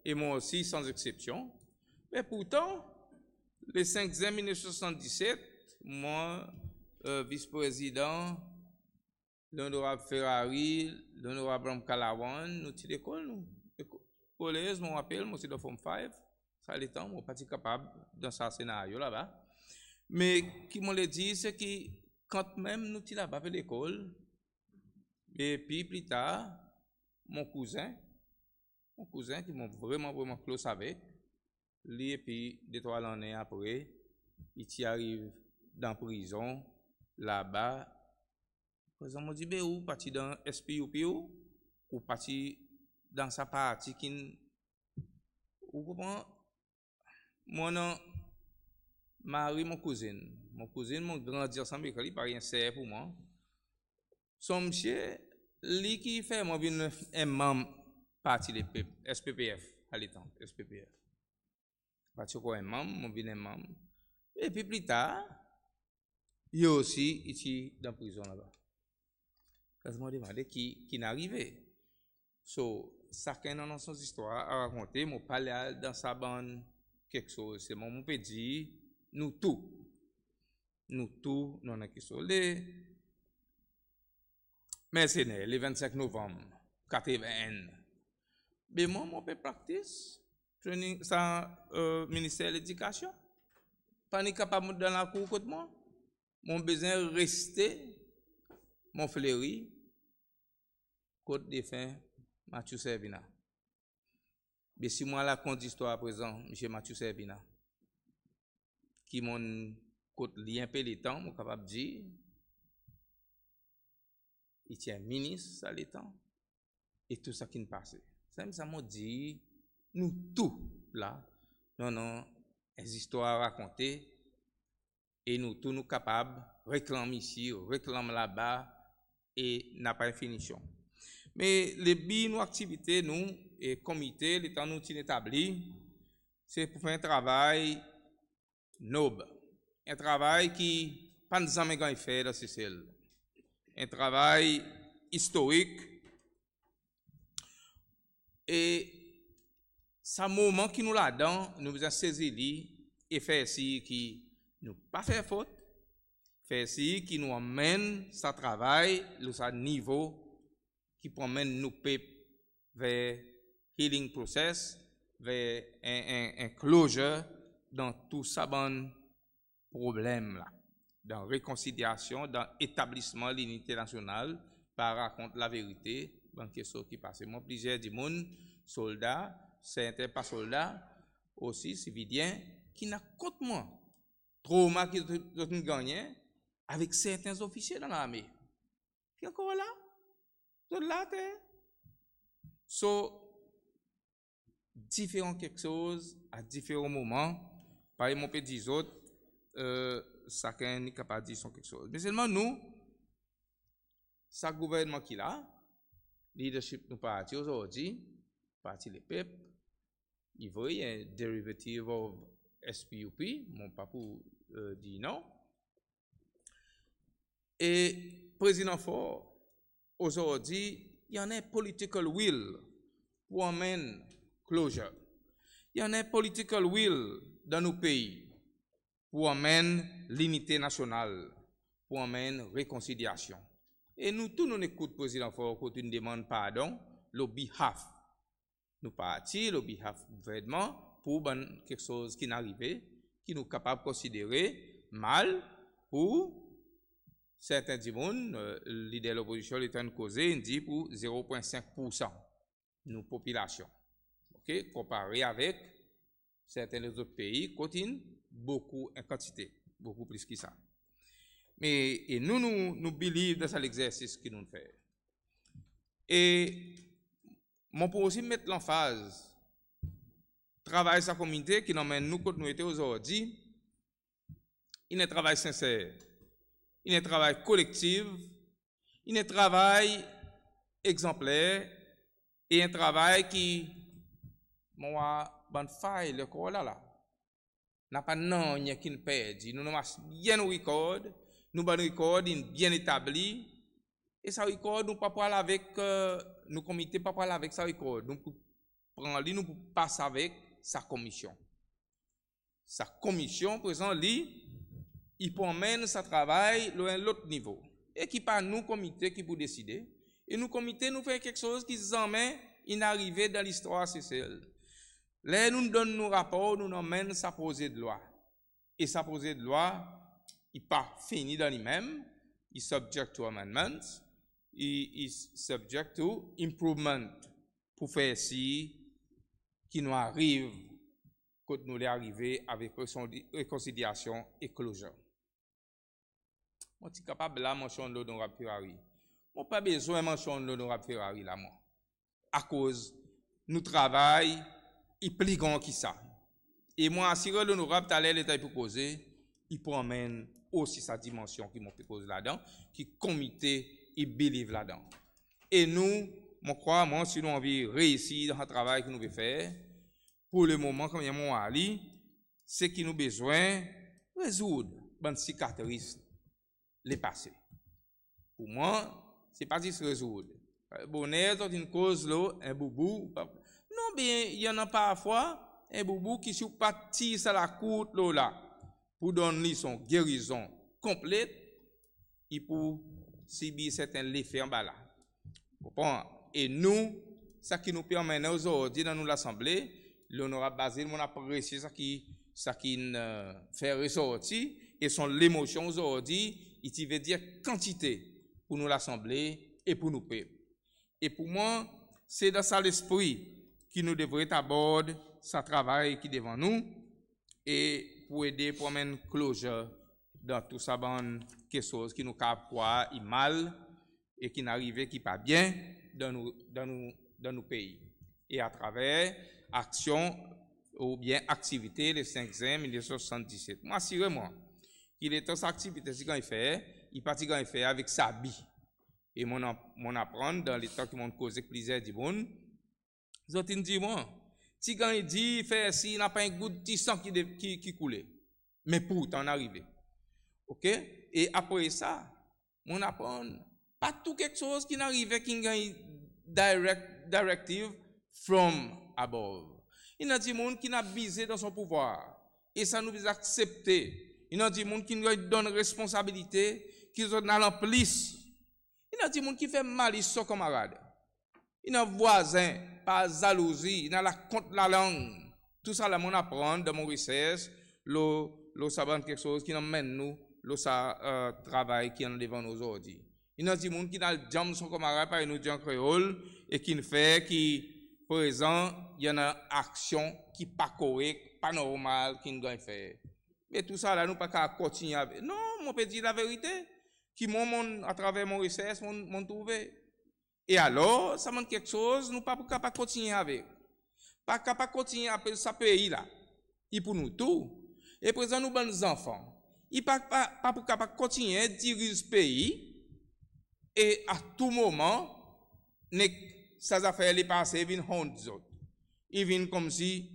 et moi aussi sans exception. Mais pourtant, le 5 juin 1977, moi, euh, vice-président, l'honorable Ferrari, l'honorable Calawan, nous sommes l'école, nous. Collège, mon rappelle, moi, c'est de Form 5. Ça, les temps, moi, pas capable dans ce scénario là-bas. Mais, qui m'ont dit, c'est que quand même nous sommes là-bas à l'école, et puis plus tard, mon cousin, mon cousin qui m'a vraiment, vraiment close avec. Lui, et puis, deux, trois années après, il y arrive dans prison, là-bas. Présent, m'a dit, ben, où parti dans SPUPO, ou parti dans sa partie qui. Ou comment? Mon nom, mari mon cousine. Mon cousine, mon grandi ensemble, il pas rien serre pour moi. Son monsieur, lui qui fait, moi, un membre E, e e parti le SPPF, alitant, SPPF. Parti ko un mam, moun bin en mam. puis plus tard, il yo osi prison là-bas. la je me demande qui qui n'arrivait, So, ça dans a son histoire a raconté, mon pale dans sa bande quelque chose. C'est mon mon pe nous tous, nous tous, nous avons qui sommes. Mais Mais c'est le 25 novembre 81. be moun moun pe praktis, sè euh, minister l'edikasyon, pa ni kapap moun dan la kou kote moun, moun bezen restè, moun flewi, kote defen Matthew Serbina. Be si moun la konti sto a prezant, M. Matthew Serbina, ki moun kote liyen pe li tan, moun kapap di, i tjen minis sa li tan, e tout sa kin pase. Nous avons dit, nous tous, là, nous avons des histoires à raconter et nous tous nous capables de réclamer ici, réclamer là-bas et n'a pas de finition. Mais les nos activités, nous, et comité, l'état nous établi, c'est pour faire un travail noble. Un travail qui pas nous fait dans celle Un travail historique et ce moment qui nous l'a dans, nous vous a saisi et fait si qui nous pas fait faute, fait si qui nous emmène sa travail, le sa niveau qui promène nous peuple vers healing process, vers un, vers un closure dans tout sa bon problème là, dans réconciliation, dans établissement de l'unité nationale par raconte la vérité, banquier so qui passait. Moi, plusieurs du monde, soldats, certains pas soldats, aussi civiliens, qui n'ont qu'au moins, Trauma qui gagné avec certains officiers dans l'armée. Qui encore là? Tout là, tu So, différents quelque chose à différents moments. Par exemple, on peut euh, autres, chacun n'est pas capable de dire son quelque chose. Mais seulement nous, ça gouvernement qui a leadership nous parti aujourd'hui, parti le pep, Il voyait un derivative of SPUP, mon papou euh, Et président Ford, aujourd'hui, il y a un political will pour amener closure. a un political will dans nos pays pour l'unité l'unité nationale, pour la réconciliation. Et nous, tous, nous écoutons le président Foucault, nous demande pardon, le behalf. Nous partons, le behalf gouvernement, pour ben, quelque chose qui n'arrivait, qui nous capable de considérer mal pour certains du euh, monde, l'idée de l'opposition est en cause, il dit pour 0,5% nos populations. OK? Comparé avec certains autres pays, continue beaucoup en quantité, beaucoup plus que ça. Mais, et nous, nous, nous believe dans l'exercice qui nous fait. Et, mon pour aussi mettre l'emphase, travail sa communauté qui nous nous quand nous étions aujourd'hui, il est travail sincère, il est travail collectif, il est travail exemplaire et un travail qui, moi, bonne faille, le corps là, là. N'a pas non, il n'y a qu'une Nous nous bien au record, nous e euh, avons un record bien établi et ça record, nous pas parler avec, nos comités pas parler avec ça record, nous pouvons nous passer avec sa commission. Sa commission présent lui, il promène sa travail à l'autre niveau. Et qui pas nous comité qui pour décider. Et nous comité nous fait quelque chose qui nous inarrivé dans l'histoire c'est celle. Là nous donne nos rapports, nous emmène sa posée de loi. Et sa posée de loi, I pa fini dan i men, i subject to amendments, i subject to improvement pou fè si ki nou arrive kote nou li arrive avè konsidiyasyon e klojè. Mwen ti kapab la manchon l'honorab Ferrari. Mwen pa bezwen manchon l'honorab Ferrari la mwen. A kouz nou travay i pli gan ki sa. E mwen asire l'honorab talè l'etay pou kouze, i pou amèn aussi sa dimension qui m'ont cause là-dedans, qui comité et believe là-dedans. Et nous, mon crois, moi, si nous avons réussi dans le travail que nous devons faire, pour le moment, comme il y mon Ali, ce qui nous besoin, résoudre les cicatrices, les passés. Pour moi, ce n'est pas juste résoudre. Bonheur, c'est une cause, là, un boubou. Non, bien, il y en a parfois un boubou qui ne pas à la courte, là. là pour donner son guérison complète et pour subir certains effets en bas là. Et nous, ce qui nous permet aujourd'hui dans l'Assemblée, l'honorable Basile, mon apprécié ce qui, ça qui euh, fait ressortir et son émotion aujourd'hui, il veut dire quantité pour nous l'Assemblée et pour nous peuples. Et pour moi, c'est dans ça l'esprit qui nous devrait aborder ça travail qui est devant nous. Et pour aider pour une cloche dans tout ça, ben, quelque chose qui nous capte et mal et qui n'arrive qui pas bien dans nos, dans, dans nos pays. Et à travers action ou bien activité, le 5e 1977. Moi, assurez-moi qu'il est dans cette activité, si il fait, il partit quand il fait avec sa vie. Et mon, mon apprendre dans les temps qui m'ont causé plaisir du bon ils ont dit, moi, si quand il dit, fait si il n'a pas un goût de sang qui, qui, coulait. Mais pour t'en arriver. OK? Et après ça, on apprend pas tout quelque chose qui n'arrivait qui gagne direct, directive from above. Il y a des gens qui n'a visé dans son pouvoir. Et ça nous fait accepter. Il y a des gens qui nous donne responsabilité, qui nous en plus. Il y a des gens qui font mal à son camarade. Il n'a voisin, pas jalousie, il n'a la contre la langue. Tout ça, là, mon apprendre dans mon recherche, le, le savoir quelque chose qui mène nous, le sa, euh, travail qui est devant nous aujourd'hui. Il y a des gens qui dans le jam son camarade par nous en créole et qui ne fait qui présent il y en une action qui n'est pas correcte, pas normale, qui ne doit faire. Mais tout ça là nous pas qu'à continuer avec. Non, mon petit la vérité qui mon trouvé à travers mon recherche trouvé et alors, ça montre quelque chose, nous ne pouvons pas continuer avec. Pas capable continuer avec ce pays-là. Il pour nous tout. Et présent nous bonnes enfants. Il pas pas continuer à diriger ce pays. Et à tout moment, ces affaires les passées viennent des autres. Ils viennent comme si,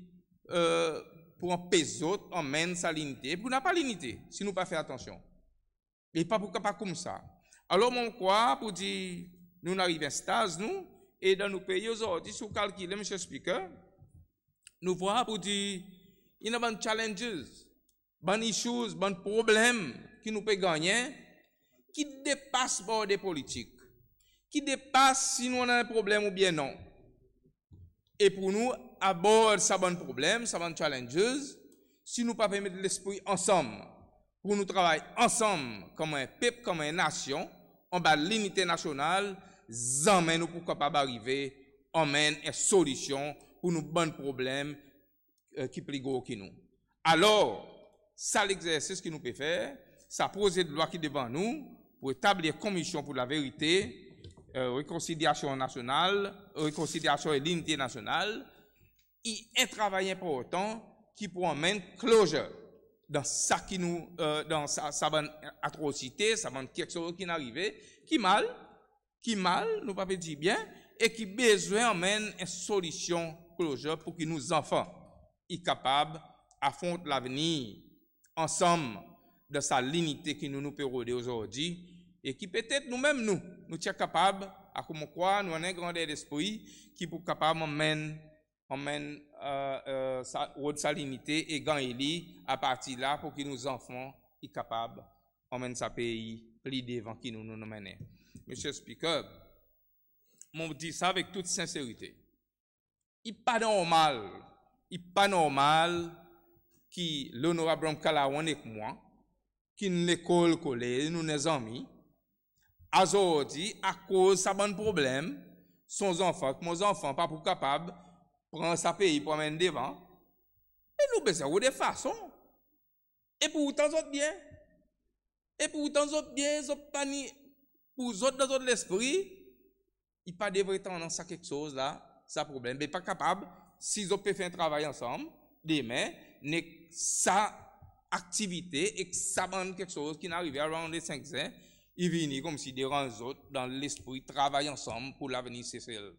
euh, pour un autres, on mène sa l'unité. Pour n'a pas l'unité, si nous pas faire attention. Mais pas pour pas comme ça. Alors, mon quoi, pour dire, nous arrivons à stase, nous, et dans nos pays, aujourd'hui, si vous calculez, M. Speaker, nous voyons pour dire, il y a des challenges, des issues, des problèmes qui nous peuvent gagner, qui dépassent bord des politiques, qui dépassent si nous avons un problème ou bien non. Et pour nous, à bord de ces problèmes, problème, challenges, si nous ne pouvons pas mettre l'esprit ensemble, pour nous travailler ensemble comme un peuple, comme une nation, en bas de l'unité nationale, zanmen nou pou kapab arrive, une e pour pou nou ban problem euh, ki pligo ki nou. Alors, sa l'exercice ki nou peut faire sa poser de lwa ki devant nous pour établir commission pour la vérité euh, réconciliation nationale, nasyonal, réconciliation et l'unité nationale, y un travail important qui pour pou une dans ça euh, sa ki nou, sa, bonne ban atrocite, sa ban kek qui ki qui mal, qui mal, nous pas dire bien, et qui besoin amène une solution pour que nos enfants soient capables d'affronter l'avenir ensemble de sa limité qui nous nous rôder aujourd'hui et qui peut-être nous-mêmes nous nous sommes capables à comment quoi nous avons un grand esprit qui pour capable amène amène euh, euh sa, sa limité et gagner à partir là pour que nos enfants soient capables amène sa pays plus devant qui nous nous, nous Monsieur le Speaker, je dis ça avec toute sincérité. Il n'est pas normal, il n'est pas normal qui l'honorable Mkalawan et moi, qui l'école collée, nous les amis, aujourd'hui, à cause de sa bonne problème, son enfant, que mon enfant, pas pour capable, prendre sa pays pour amener devant, et nous ou des façons. Et pour pourtant, autres bien. Et pour tant bien, autres pas pour les autres, dans l'esprit, il pas devrait tendance à quelque chose là, ça problème. Mais pas capable, s'ils ont peut faire un travail ensemble, demain, sa activité et ça bande quelque chose qui n'arrive à rendre les 5 ans, il viennent comme si des autres dans l'esprit travaillent ensemble pour l'avenir celle.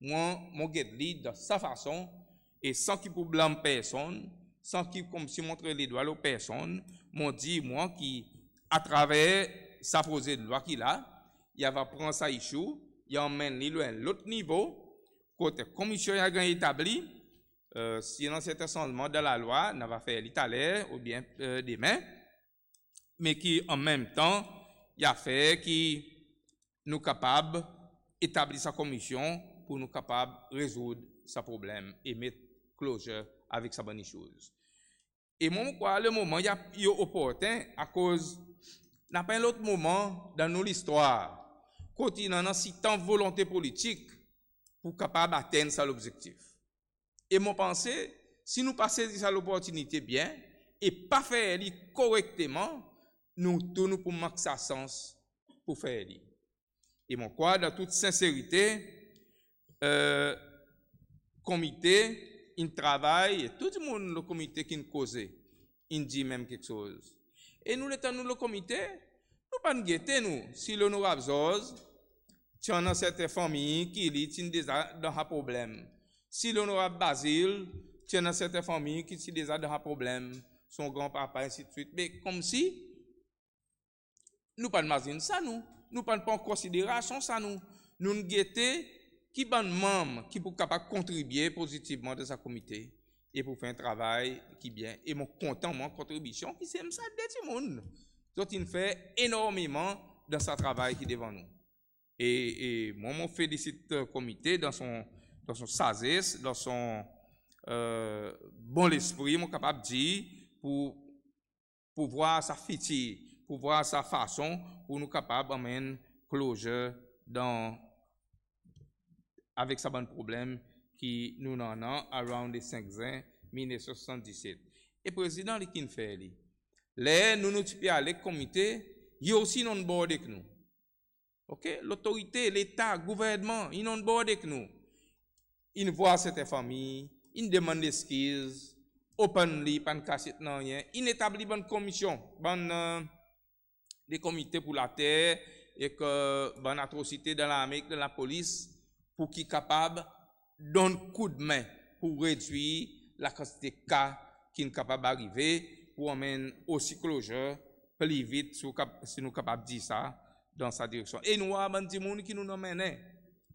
Moi, mon guide lead de sa façon et sans qu'il ne blâme personne, sans qu'il comme si montre les doigts aux personnes, m'ont dit moi qui à travers sa de loi qu'il a, il va prendre ça ici, il emmène à l'autre niveau, côté commission a gagné établi, euh, sinon cet un de la loi, on va faire l'italien ou bien euh, des demain, mais qui en même temps, il a fait qui nous capable établir sa commission pour nous capable résoudre sa problème et mettre closure avec sa bonne chose. Et mon quoi, le moment, il y a opportun à cause n'a pas un autre moment dans notre histoire, un en tant volonté politique pour capable d'atteindre ça l'objectif. Et mon pensée, si nous passons ça l'opportunité bien, et pas faire correctement, nous tournons pour marquer sa sens pour faire Et mon quoi, dans toute sincérité, le euh, comité, il travaille, et tout le monde, le comité qui nous cause, il dit même quelque chose. E nou letan nou lò komite, nou pan gete nou. Si lè nou ap zoz, tè nan sète fami ki li tine deja dan ha problem. Si lè nou ap bazil, tè nan sète fami ki tine deja dan ha problem. Son grand papa, et si tout. Be kom si, nou pan mazin sa nou. Nou pan pan konsidera san sa nou. Nou nge te ki ban mam ki pou kapak kontribye pozitivman de sa komite. et pour faire un travail qui bien. Et mon content, mon contribution, qui c'est ça de tout le monde. Donc, il fait énormément dans ce travail qui est devant nous. Et, moi, je félicite le euh, comité dans son, dans son sagesse, dans son euh, bon esprit, mon capable de dire, pour, pouvoir voir sa pour voir sa façon, pour nous capables d'amener closure dans, avec sa bonne problème ki nou nan nan, around le 5 zin, 1977. E prezident li kin fè li. Le, nou nou tupè a lek komite, yon si non borde ek nou. Ok? L'autorite, l'Etat, gouvernement, yon non borde ek nou. Yon vwa sete fami, yon demande eskiz, open li, pan kase nan yon, yon etabli ban komisyon, ban de komite pou la ter, ek ban atrocite dan la amèk, dan la polis, pou ki kapab, donne coup de main pour réduire la quantité de cas qui est capable d'arriver pour amener aussi clocheur plus vite si nous sommes capables de dire ça dans sa direction. Et nous avons des gens qui nous amènent. Hein,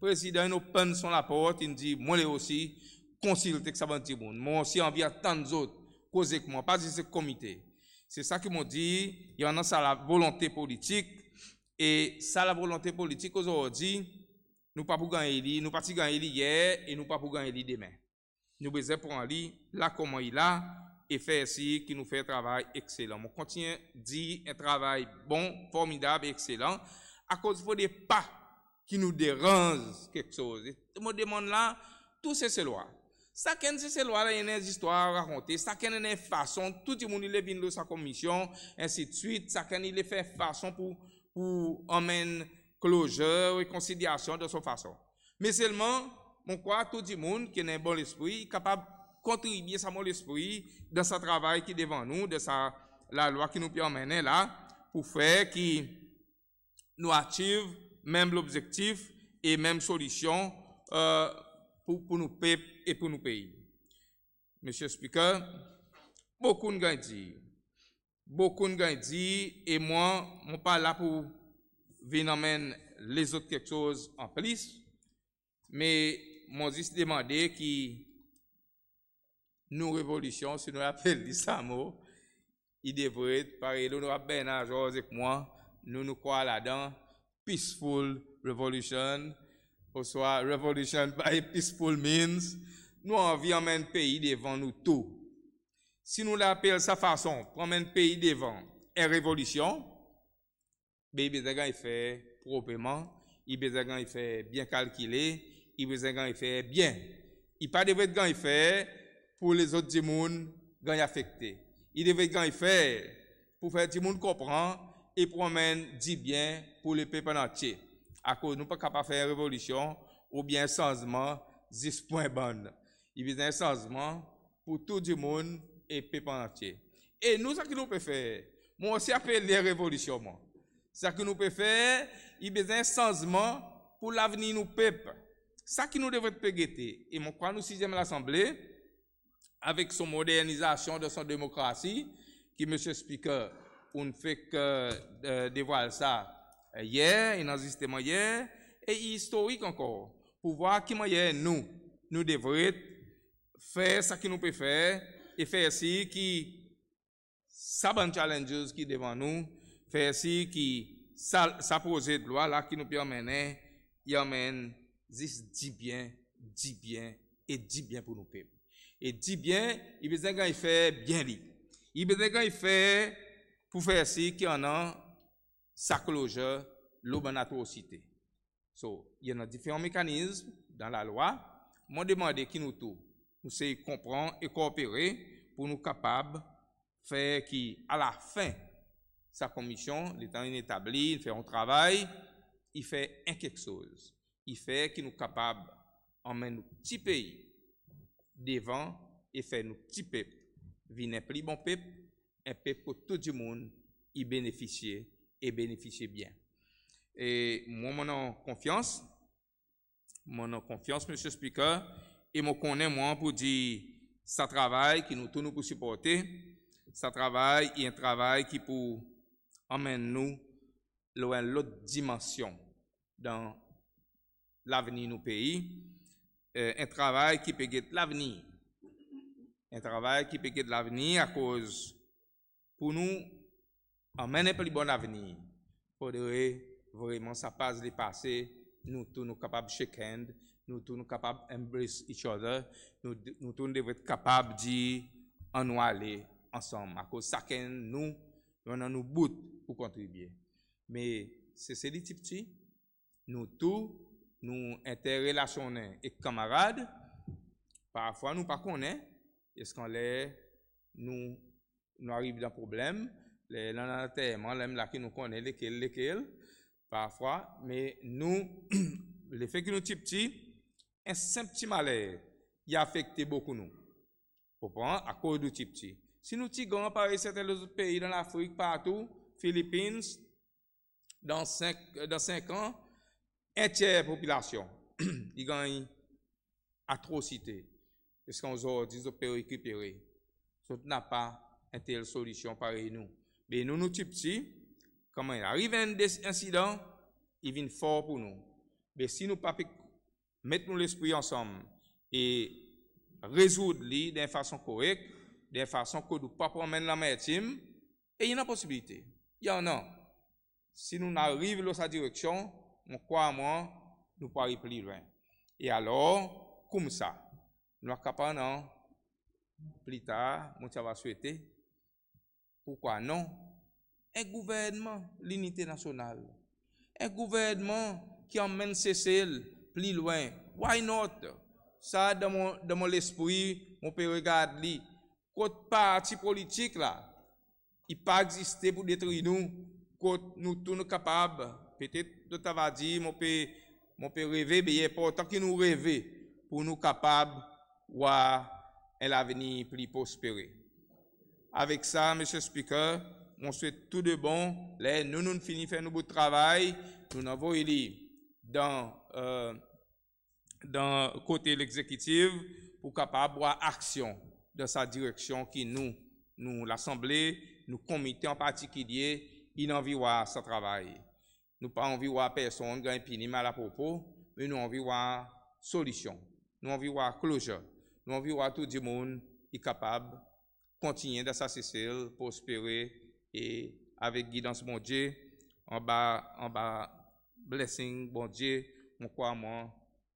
Le président nous prend sur la porte, il dit, moi aussi, consulter que ça va gens. Moi aussi, envie à tant d'autres, causer que moi, pas de ce comité. C'est ça qu'ils m'ont dit, il y en a ça la volonté politique, et ça la volonté politique aujourd'hui, Nou pa pou gan y li, nou pati gan y li yè, e nou pa pou gan y li demè. Nou bezè pou an li, la koman y la, e fè si ki nou fè travay ekselant. Moun kontien di, e travay bon, formidab, ekselant, akos fò de pa ki nou deranj kek sòz. Moun deman la, tout se se loa. Saken se se loa, la yon en jistwa akonte, saken en en fason, tout yon moun y le bin lou sa komisyon, ensi tsyit, saken y le fè fason pou omen yon logeur et conciliation de son façon. Mais seulement, mon quoi, tout le monde qui a un bon esprit, capable de contribuer à mon esprit dans ce travail qui est devant nous, de sa, la loi qui nous permet là, pour faire qui nous active même l'objectif et même solution euh, pour, pour nous et pour nous pays. Monsieur le Speaker, beaucoup de gens dit, beaucoup de gens dit, et moi, je ne suis pas là pour vin amène les autres quelque chose en plus, mais mon Dieu se demandait qui nous révolution, si nous appelons ça mot, il devrait être pareil, nous appelons à avec moi, nous nous croyons là-dedans, peaceful revolution, ou soit revolution by peaceful means, nous envie un pays devant nous tout. Si nous l'appelons sa façon, prendre un pays devant est révolution, mais ben, il fait proprement, il fait bien calculé, il fait bien. Il pas devait il fait pour les autres du monde sont affectés. Il devait il fait pour faire du monde comprennent et prennent du bien pour le peuple entier. À cause nous pas capable faire révolution ou bien changement 10 point bande. Il besoin changement pour tout du monde et peuple entier. Et nous ce que nous peut faire, moi aussi appelle les révolutions. Ça que nous pouvons faire, il besoin changement pour l'avenir nous peuple. Ça qui nous devrait faire. Et mon crois nous sixième l'Assemblée, avec son modernisation de son démocratie, qui, Monsieur Speaker, on ne fait que euh, dévoiler ça euh, hier, un hier, et historique encore, pour voir qui nous. Nous faire ce que nous peut faire et faire ce qui, ça, challenges qui devant nous, Fersi ki sa proje d'lwa la ki nou pe yon menen, yon menen zis di bien, di bien, e di bien pou nou pe. E di bien, i bezen gen yon fè bien li. I bezen gen yon fè pou fersi ki yon nan sa kloje l'oban atrosite. So, yon nan difen mekanizm dan la lwa, mwen demande ki nou tou. Mwen se yon kompran e koopere pou nou kapab fè ki a la fèn sa commission, l'étant établi, il fait un travail, il fait un quelque chose. Il fait qu'il nous capable d'emmener nos petits pays devant et faire nos petits peuples venir plus bon peuple, un peuple pour tout le monde y bénéficier et bénéficier bien. Et moi, mon confiance, mon confiance, Monsieur Speaker, et je connais moi pour dire ça travail qui nous tourne pour supporter, ça travail et un travail qui pour emmène-nous loin l'autre dimension dans l'avenir nos pays. Euh, un travail qui peut l'avenir. Un travail qui peut guetter l'avenir à cause, pour nous, emmène un plus bon avenir. pour vraiment ça passe les passés. Nous tous nous capables de shake Nous tous nous capables d'embrasser each other. Nous, nous tous nous devons être capables de en nous aller ensemble. À cause de ça, nous, nous nous bout pour contribuer. Mais c'est ces petits, nous tous, nous interrelationnés et camarades, parfois nous pas connaît, est-ce qu'on les, nous, nous arrive dans problème, les l'enterrement, là qui nous connaît, lesquels, lesquels, parfois, mais nous, le fait (clears throat) que nous petits, petits, un petit malheur, il a affecté beaucoup nous. Comprends? À cause du petit. Si nous, petits grands, certains autres pays dans l'Afrique, partout, Filipins, dan 5 an, entye popilasyon di gany atrosite. Peskan ou zor, di zo pe rekupere. Sot nan pa entye solisyon pare yon nou. Be nou nou tip si, koman yon arriven des insidan, yon vin for pou nou. Be si nou pa pe met nou l'espri ansom, e rezoud li den fason korek, den fason kou dou pa promen la ma etim, e yon nan posibilite. Yan non. nan, si nou nan rive lò sa direksyon, mwen kwa mwen nou pari pli lwen. E alò, koum sa, nou akapa nan, pli ta, mwen chava swete, poukwa nan, e gouverdman l'unite nasyonal, e gouverdman ki am men se sel pli lwen, why not, sa damon l'espri, mwen pe regade li, kote parti politik la, Il pas existé pour détruire nous, quand nous tous capables. Peut-être de t'avoir dit, mon père, mon pays rêver, mais il est important que nous rêvions pour nous capables un avenir plus prospéré. Avec ça, Monsieur Speaker, on souhaite tout de bon. Nous, nous, nous finissons faire notre travail. Nous avons élu dans, euh, dans côté l'exécutif pour capable voir action dans sa direction qui nous, nous, l'Assemblée, nous comité en particulier, il envie voir son travail. Nous pas envie voir personne qui a mal à propos, mais nous envie voir solution. Nous envie voir closure. Nous envie voir tout le monde est capable continuer à s'assister cécile, prospérer et avec guidance bon Dieu, en bas, en bas, blessing bon Dieu, mon croyant,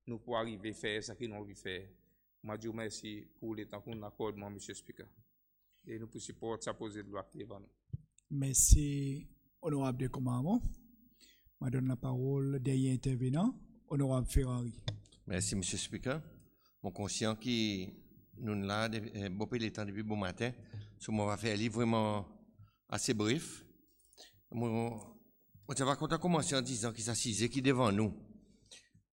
nous pour arriver à faire ce qu'ils nous envie faire. Je vous remercie pour le temps qu'on accorde, moi, monsieur Speaker et nous pour pas ça poser de loi qui est devant nous. Merci, honorable de commandement. Je donne la parole dernier intervenant, honorable Ferrari. Merci, monsieur le Speaker. Mon conscient que nous là, beaucoup les temps depuis bon matin, ce qu'on va faire livre vraiment assez bref. on va commencer en disant qu'il s'assise qui est devant nous.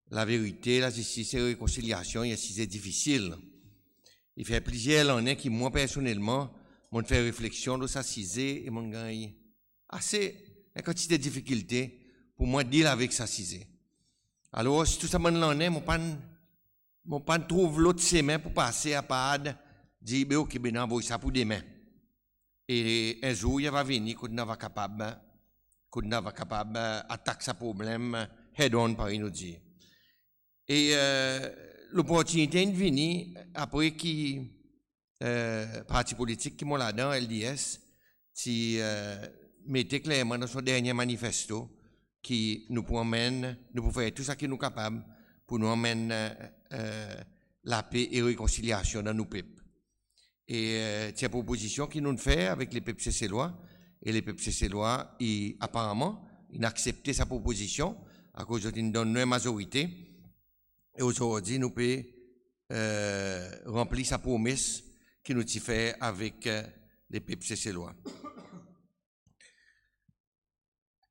La vérité, la justice et la réconciliation, il y est difficile. Il fait plusieurs années que moi, personnellement, je fais réflexion de ça et mon gagne assez une quantité de difficultés pour moi deal avec ça Alors, si tout ça mon l'année, mon pan, mon pan trouve l'autre semaine pour passer à Pad, dit, ben, ok, ben, envoie ça pour demain. Et un jour, il va venir quand on va capable, quand on va capable attaquer ce problème head-on par nous Et, euh, l'opportunité est venue euh, après qui euh, parti politique qui m'a là-dedans, LDS, qui euh, clairement dans son dernier manifesto qui nous pouvons faire tout ce qui nous capable pour nous amener euh, euh, la paix et la réconciliation dans nos peuples. Et c'est une proposition qu'ils nous fait avec les peuples cécélois. Et les peuples cécélois, apparemment, ils ont accepté sa proposition à cause d'une donne majorité et aujourd'hui, nous pouvons euh, remplir sa promesse qu'il nous y fait avec euh, les peuples lois.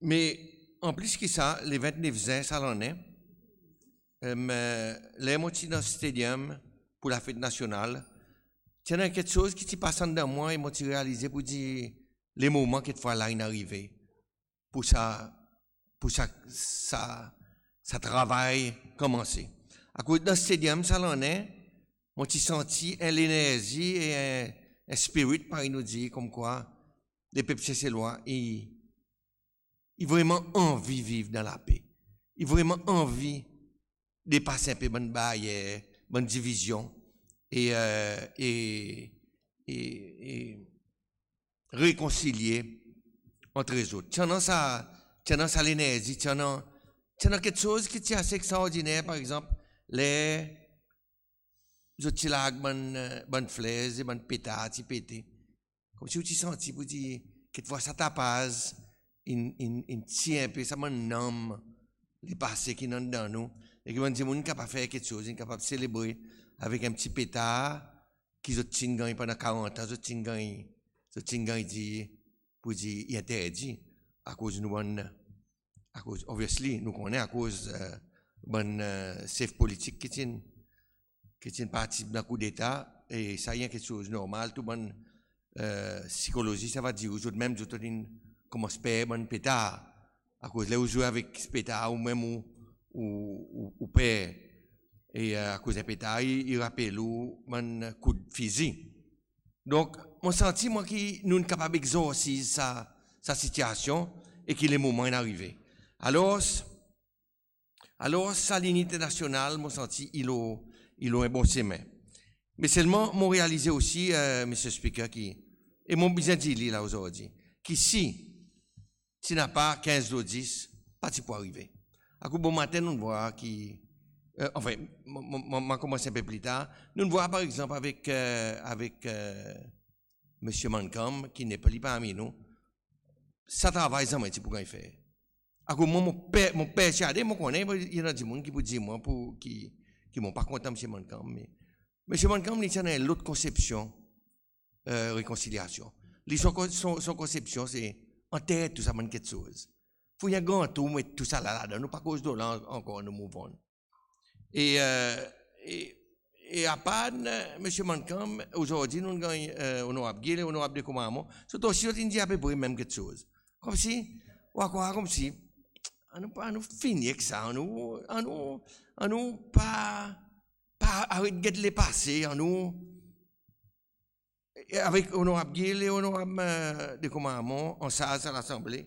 Mais en plus que ça, les 29 ans, ça l'en est, euh, les suis dans le stadium pour la fête nationale, il y a quelque chose qui s'est passé dans moi et m'a réalisé pour dire les moments qui fois là Pour ça, pour ça, ça, travail commencer cause dans ce stadium, ça l'en est, on senti une énergie et un, spirit, par nous dit, comme quoi, les peuples lois. ils, ils vraiment envie de vivre dans la paix. Ils vraiment envie de passer un peu bonne barrière, bonne division euh, et, et, et, réconcilier entre les autres. Tiens, ça, tiens, ça l'énergie, tiens, tiens, quelque chose qui est assez extraordinaire, par exemple, Lè, jò ti lak ban flez, ban petat, ti peti. Kou ti santi pou di ket fwa sa tapaz, in ti empesa man nam, li pase ki nan dan nou. E ki man di moun in kapap fwe ket chouz, in kapap selebwe, avek an pti peta, ki jò ti ngani pan a kawanta, jò ti ngani, jò ti ngani di, pou di yate edi, akouz nou an, akouz, obviously, nou konen akouz, akouz, euh, mon eh, chef politique qui est parti d'un coup d'État et ça y est quelque chose de normal tout man euh, psychologie ça va dire aux autres même autres comment se paye bonne pétard à cause là jouer avec ce ou même ou ou, ou père et à cause de pétard il, il rappelle ou eh, mon coup de fusil donc mon sentiment qui nous sommes capables d'exorciser sa, sa situation et qu'il est moment d'arriver alors alors, ça, l'unité nationale, mon senti, il a, il a un bon Mais seulement, mon réalisé aussi, euh, Monsieur Speaker, qui, et mon bien dit, là, aujourd'hui, qui si, tu n'as pas 15 ou 10, pas tu pour arriver. À coup, bon matin, nous voit qui, euh, enfin, on commence un peu plus tard, nous voit, par exemple, avec, euh, avec, euh, Monsieur Mancom, qui n'est pas parmi nous, ça travaille, ça, dit pour il fait à quoi mon père mon père chadé mon connaît il y a des gens qui vous dit moi pour qui qui mon pas content monsieur Mankam mais monsieur Mankam il est a conception euh, réconciliation les son, son, conception c'est en tête tout ça man quelque chose faut y a grand tout mais tout ça là là nous pas cause de là encore nous mouvons et euh, et et à Pan, monsieur Mankam aujourd'hui, nous on euh, gagné, on avons gagné, nous avons gagné, nous avons gagné, nous avons gagné, nous avons gagné, nous avons gagné, nous anou, anu finir avec ça. On nous pa, pa għawit għed li passi, On ne eh, peut pas... unu għab, on à l-assembli,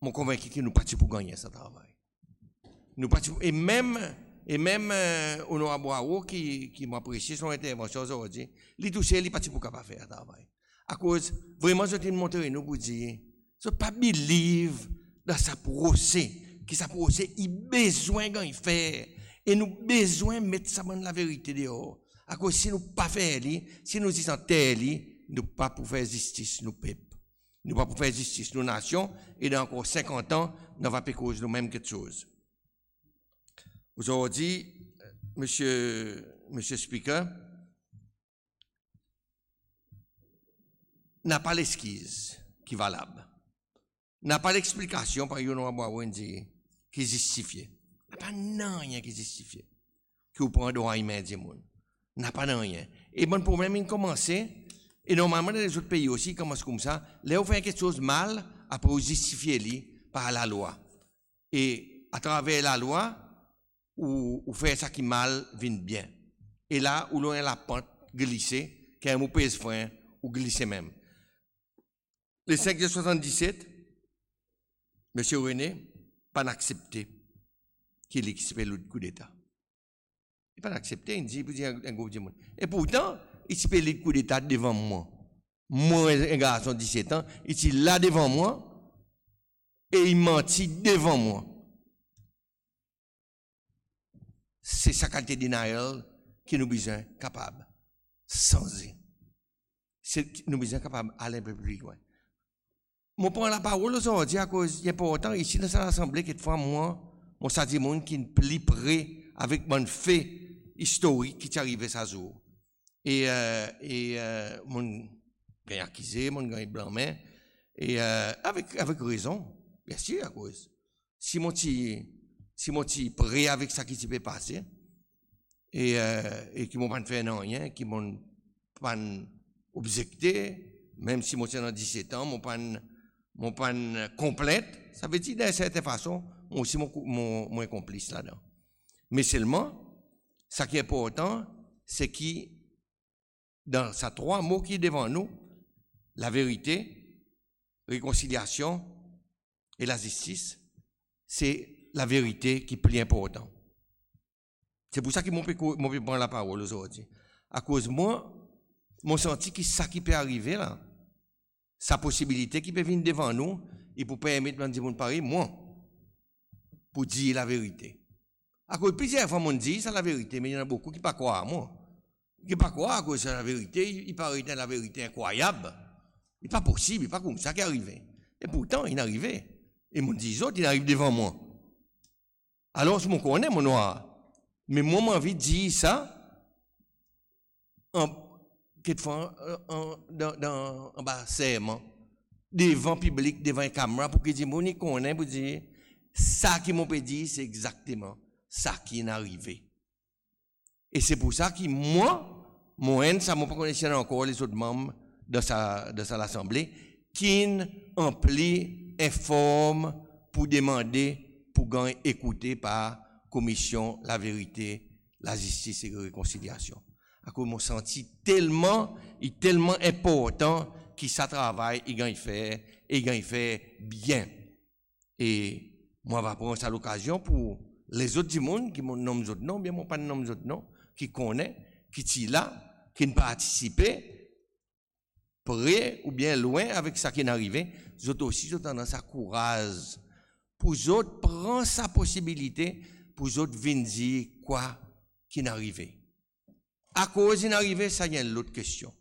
on nous kienu pour gagner ne travail. pas paċi, et même, Et même unu qui qui ki, ki ma prixis, non ne moċoz pas li faire travail. à cause vraiment, feja taħvaj. Akkuż, nous ġotin motorinu pas so pas believe dans sa procès, qui sa procès, il besoin d'en faire. Et nous besoin de mettre sa la vérité dehors. À cause si nous pas faire si nous disons tel, nous pas pour faire justice, nous peuple. Nous pas pour faire justice, nous nations, et dans encore 50 ans, nous va pas cause nous-mêmes quelque chose. Aujourd'hui, monsieur, monsieur Speaker, n'a pas l'esquisse qui est valable n'a pas d'explication par que noir bois dire Il justifié. N'a pas rien qui justifié. Qui vous prend droit Il n'y N'a pas rien. Et le problème il commence et normalement dans les autres pays aussi il commence comme ça. Là vous faites quelque chose de mal après vous justifiez lui par la loi. Et à travers la loi ou, ou faire ça qui mal vient bien. Et là où l'on a la pente glissée, quand on pèse frein ou glisser même. Le 5 de 77 M. René, pas accepté qu'il expère le coup d'État. Il pas accepté, il dit, un groupe de monde. Et pourtant, il s'est le coup d'État devant moi. Moi, un garçon de 17 ans, il est là devant moi et il mentit devant moi. C'est sa qualité denial qui nous besoin capable, sans C'est nous besoin capable d'aller un peu plus loin. Mon prends la parole aujourd'hui à cause est important ici dans cette assemblée, quelquefois, moi, moi, ça dit monde qui plie près avec mon fait historique qui est arrivé ça jour. Et, euh, et, euh, mon bien accusé, mon gagne blanc main, et, euh, avec, avec raison, bien sûr, à cause. Si mon petit, si mon petit prêt avec ça qui s'est passé, et, euh, et qui m'ont pas fait non rien, qui m'ont pas objecté, même si mon petit en 17 ans, m'ont pas mon panne complète, ça veut dire, d'une certaine façon, moi aussi, mon, mon, complice là-dedans. Mais seulement, ça qui est important, c'est qui, dans ces trois mots qui est devant nous, la vérité, réconciliation et la justice, c'est la vérité qui est plus importante. C'est pour ça que mon prendre la parole aujourd'hui. À cause de moi, mon senti que ça qui peut arriver là, sa possibilité qui peut venir devant nous et pour permettre de dire pari moi, pour dire la vérité. À cause plusieurs fois, on dit c'est la vérité, mais il y en a beaucoup qui ne pas croire à moi. Qui ne pas croire à la vérité, il paraît de la vérité incroyable. Il n'est pas possible, ce n'est pas comme ça qui arrivé. Et pourtant, il arrivé. Et mon dit, autres, il arrive e devant moi. Alors, je me connais, mon noir. Mais moi, j'ai envie de dire ça qui font euh, dans en bas devant public devant caméra pour qu'ils disent monique on est pour dire ça qui m'ont dit c'est exactement ça qui est arrivé et c'est pour ça que moi moi ça m'a pas encore les autres membres de sa de sa assemblée qui emplit informe pour demander pour gagner écouter par commission la vérité la justice et la réconciliation à cause mon senti tellement, et tellement important qui ça travaille, il gagne fait, et gagne fait bien. Et moi, va prendre ça l'occasion pour les autres du monde, qui m'ont nommé autres noms, bien mon pas nommé autres noms, qui connaît, qui sont là, qui ne participent, près ou bien loin avec ça qui est arrivé, autres aussi, autant dans tendance à courage. Pour autres, prend sa possibilité, pour autres, venir dire quoi qui est arrivé à cause d'une arrivée, ça y a une autre question.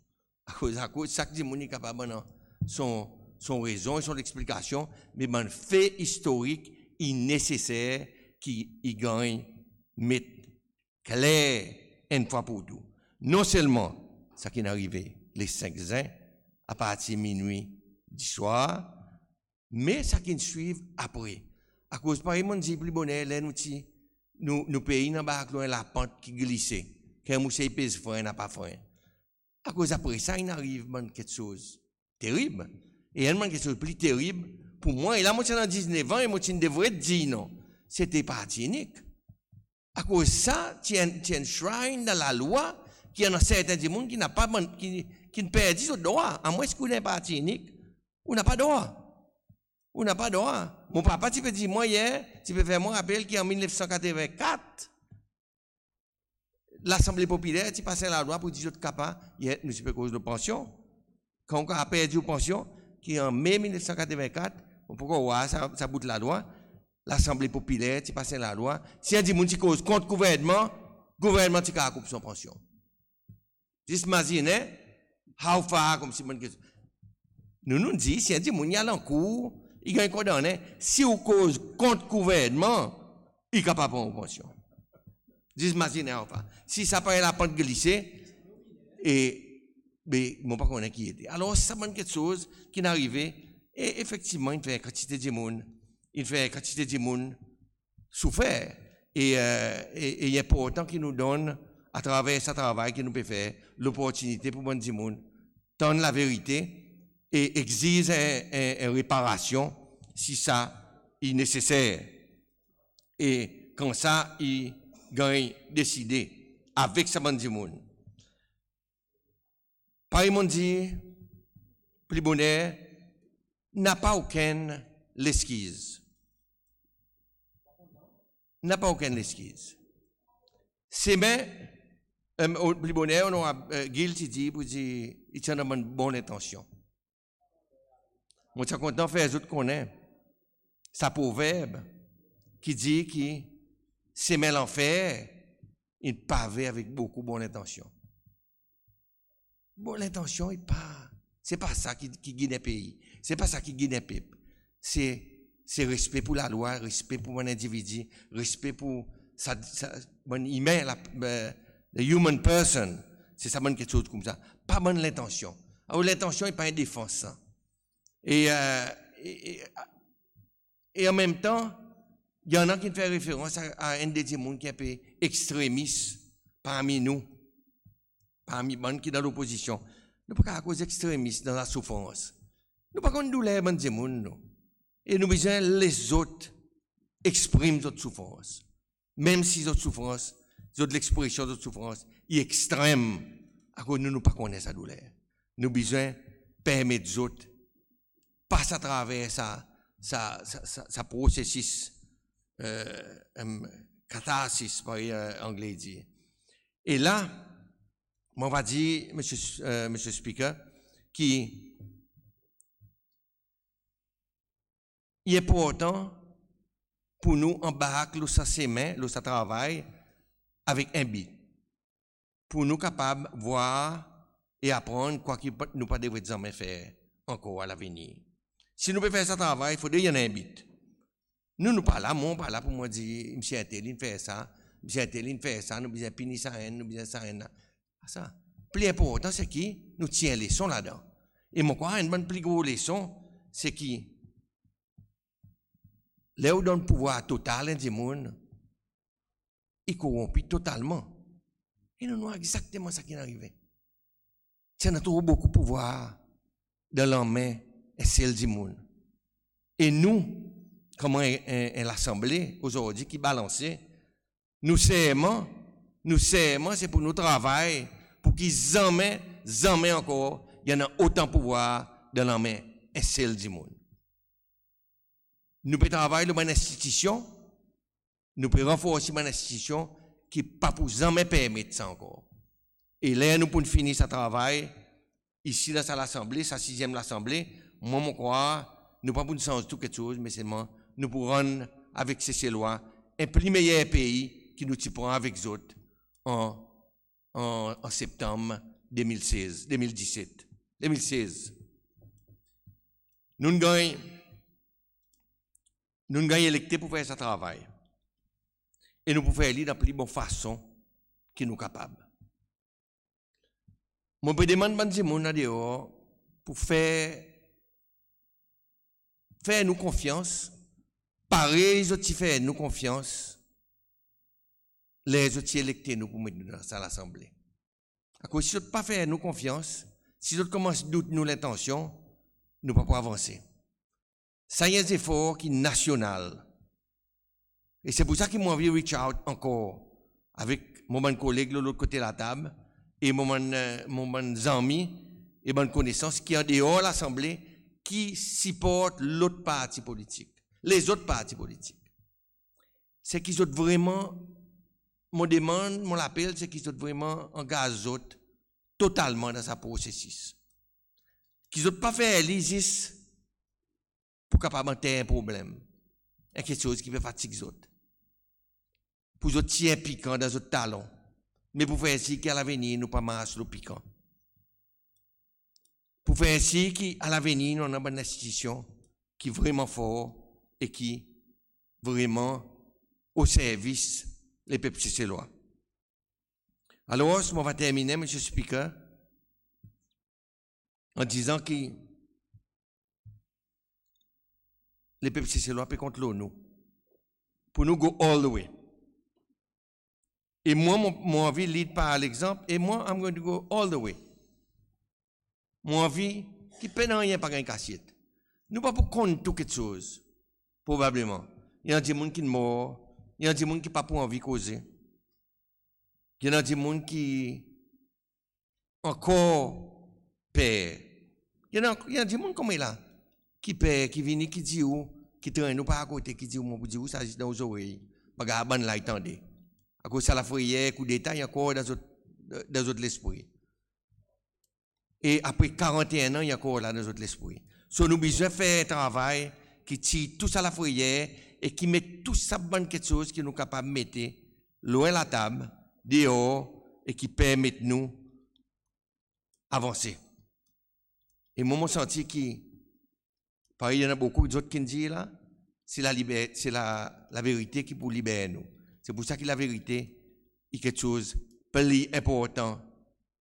À cause, à cause, ça que dit Monique capable son, son raison et son explication, mais ben, fait historique, nécessaire, qui y gagne, met clair, une fois pour tout. Non seulement, ça qui est arrivé, les cinq ans, à partir de minuit du soir, mais ça qui nous suit après. À cause, par exemple, dit plus bonheur, là, nous, nous, nous pays, dans la pente qui glissait qu'un mousse pèse foi n'a pas foi. À cause après ça, il arrive quelque chose de terrible. Et il y quelque chose plus terrible pour moi. Et là, moi, j'ai 19 ans et moi, je devrais dire non. C'était pas unique. À cause ça, tu as une shrine dans la loi qui a un certain monde qui n'a pas, qui, qui ne perdit pas droit. À moins qu'on n'est pas unique, on n'a pas droit. On n'a pas droit. Mon papa, tu peux dire, moi, hier, tu peux faire mon rappel qui en 1984 l'Assemblée populaire, tu passé la loi pour dire que capable, nous sommes cause de pension. Quand on a perdu une pension, qui en mai 1984, pourquoi ça, ça bout la loi, l'Assemblée populaire, tu passé la loi, si on dit que cause contre le gouvernement, le gouvernement, tu as coupé son pension. Juste imaginez? how far, comme si Nous nous disons, si on dit que y a en cours, il y a un si on cause contre le gouvernement, il est capable de prendre pension imaginez pas. Si ça paraît la pente glissée, et, mais, mon pas qu'on qui Alors, ça manque quelque chose qui est arrivé, et effectivement, il fait une quantité de monde, il fait une quantité de monde souffert, et, euh, et, il est important qu'il nous donne, à travers ce travail qu'il nous peut faire, l'opportunité pour bon monde, tendre la vérité, et exige une réparation si ça est nécessaire. Et quand ça il gagne décidé avec sa bande monde. Paris m'ont dit, plus bonheur, n'a pas aucun l'esquise. N'a pas aucun l'esquise. C'est mais, euh, plus on a, euh, guilty dit, pour il tient une bonne intention. on je suis content de faire les qu'on aime. Ça proverbe qui dit qui s'aimer l'enfer, il pavait avec beaucoup de bonne intention. Bonne intention, il part. C'est pas ça qui, guide un pays. C'est pas ça qui guide un peuple. C'est, c'est respect pour la loi, respect pour mon individu, respect pour sa, sa la, euh, human person. C'est ça, bonne quelque chose comme ça. Pas bonne ah, l'intention. Alors, l'intention n'est pas une défense. Hein. Euh, et, et en même temps, il y en a qui font référence à, un des démons qui est extrémiste parmi nous, parmi les qui sont dans l'opposition. Nous ne pouvons pas cause extrémistes dans la souffrance. Nous ne pouvons pas douleur dans les Et nous besoin les autres expriment notre souffrance. Même si notre souffrance, notre l'expression de notre souffrance est extrême, à cause nous ne pouvons pas sa douleur. Nous besoin permettre aux autres passer à travers ça, ça, ça, ça, processus euh, um, catharsis, par euh, anglais dit. Et là, on va dire, monsieur, euh, monsieur Speaker, qui est important pour nous en baraque, nous ça mains, nous ça travaille avec un but. Pour nous capables de voir et apprendre quoi que nous pas devons faire encore à l'avenir. Si nous pouvons faire ce travail, il faut qu'il y en ait un but. Nous, nous parlons, moi, on parle pour moi dire, M. Atteline fait ça, M. Atteline fait ça, nous faisons ça, nous faisons ça, ah, ça. Plus important, c'est qui nous tient les sons là-dedans. Et mon quoi, une bonne plus grosse leçon, c'est qui Là donne le pouvoir total à hein, des gens, ils corrompent totalement. Et nous avons exactement ça qui est arrivé. C'est notre beaucoup de pouvoir dans la main et celle des monde. Et nous, comment l'Assemblée aujourd'hui qui balance. Nous sermons, nous c'est pour nous travailler, pour qu'ils jamais, jamais encore, il y en a autant de pouvoir dans la main, et celle du monde. Nous pouvons travailler dans une institution, nous pouvons renforcer une institution qui ne pas pour jamais permettre ça encore. Et là, nous pouvons finir ce travail, ici, dans Assemblée, sa sixième Assemblée, moi, mon croire, nous pas pour nous changer tout quelque chose, mais c'est moi nous pourrons, avec ces lois, imprimer un pays qui nous prend avec eux en, en, septembre 2016, 2017, 2016. Nous gagnons, nous gagnons électé pour faire ce travail. Et nous pouvons faire de la plus bonne façon que nous capables. Mon Je demande à gens dehors pour faire, faire nous confiance Pareil, ils ont fait nous confiance. Les autres électés nous pour mettre dans l'assemblée. À cause si pas fait nous confiance, si je commencent à douter nous l'intention, nous ne pouvons pas avancer. Ça y est effort qui national. Et c'est pour ça qu'il m'a envie reach out encore avec mon collègue de l'autre côté de la table et mon, euh, mon, ami et mon connaissance qui est en dehors de l'Assemblée qui supporte l'autre parti politique les autres partis politiques. C'est qu'ils ont vraiment, mon demande, mon appel, c'est qu'ils ont vraiment engagés totalement dans ce processus. Qu'ils n'ont pas fait l'ISIS pour capable un problème, et quelque chose qui fait fatiguer les autres. Pour qu'ils autres piquant dans les talon talons, mais pour faire ainsi qu'à l'avenir, nous pas masse le piquant. Pour faire ainsi qu'à l'avenir, nous avons une institution qui est vraiment forte et qui vraiment au service les peuples lois. Alors, je va terminer, M. Speaker, en disant que les peuples lois peuvent contre nous. Pour nous, go all the way. Et moi, mon, mon envie lead par l'exemple, et moi, I'm going to go all the way. Mon avis, qui peine rien par une cassette. Nous pas pour compte tout quelque chose. Probablement. Il y a des gens qui sont morts. Il y a des gens qui n'ont pas envie de causer. Il y a des gens qui encore père. Il y a des gens comme là qui perd, qui viennent, qui disent... où, qui traînent nous pas à côté, qui disent où, mon dit où, ça dit dans vos oreilles. Bagarre, bonne là, attendez. À cause de la foyer, coup d'état, il y a encore dans notre esprit. Et après 41 ans, il y a encore là dans notre l'esprit. So, nous besoin faire travail qui tire tout ça à la fourrière et qui met tout ça bonne quelque chose qui nous capable de mettre loin la table, dehors, et qui permet de nous avancer. Et moi, sens senti qui, pareil, il y en a beaucoup d'autres qui disent là, c'est la, c'est la, la vérité qui pour libérer nous. C'est pour ça que la vérité est quelque chose plus important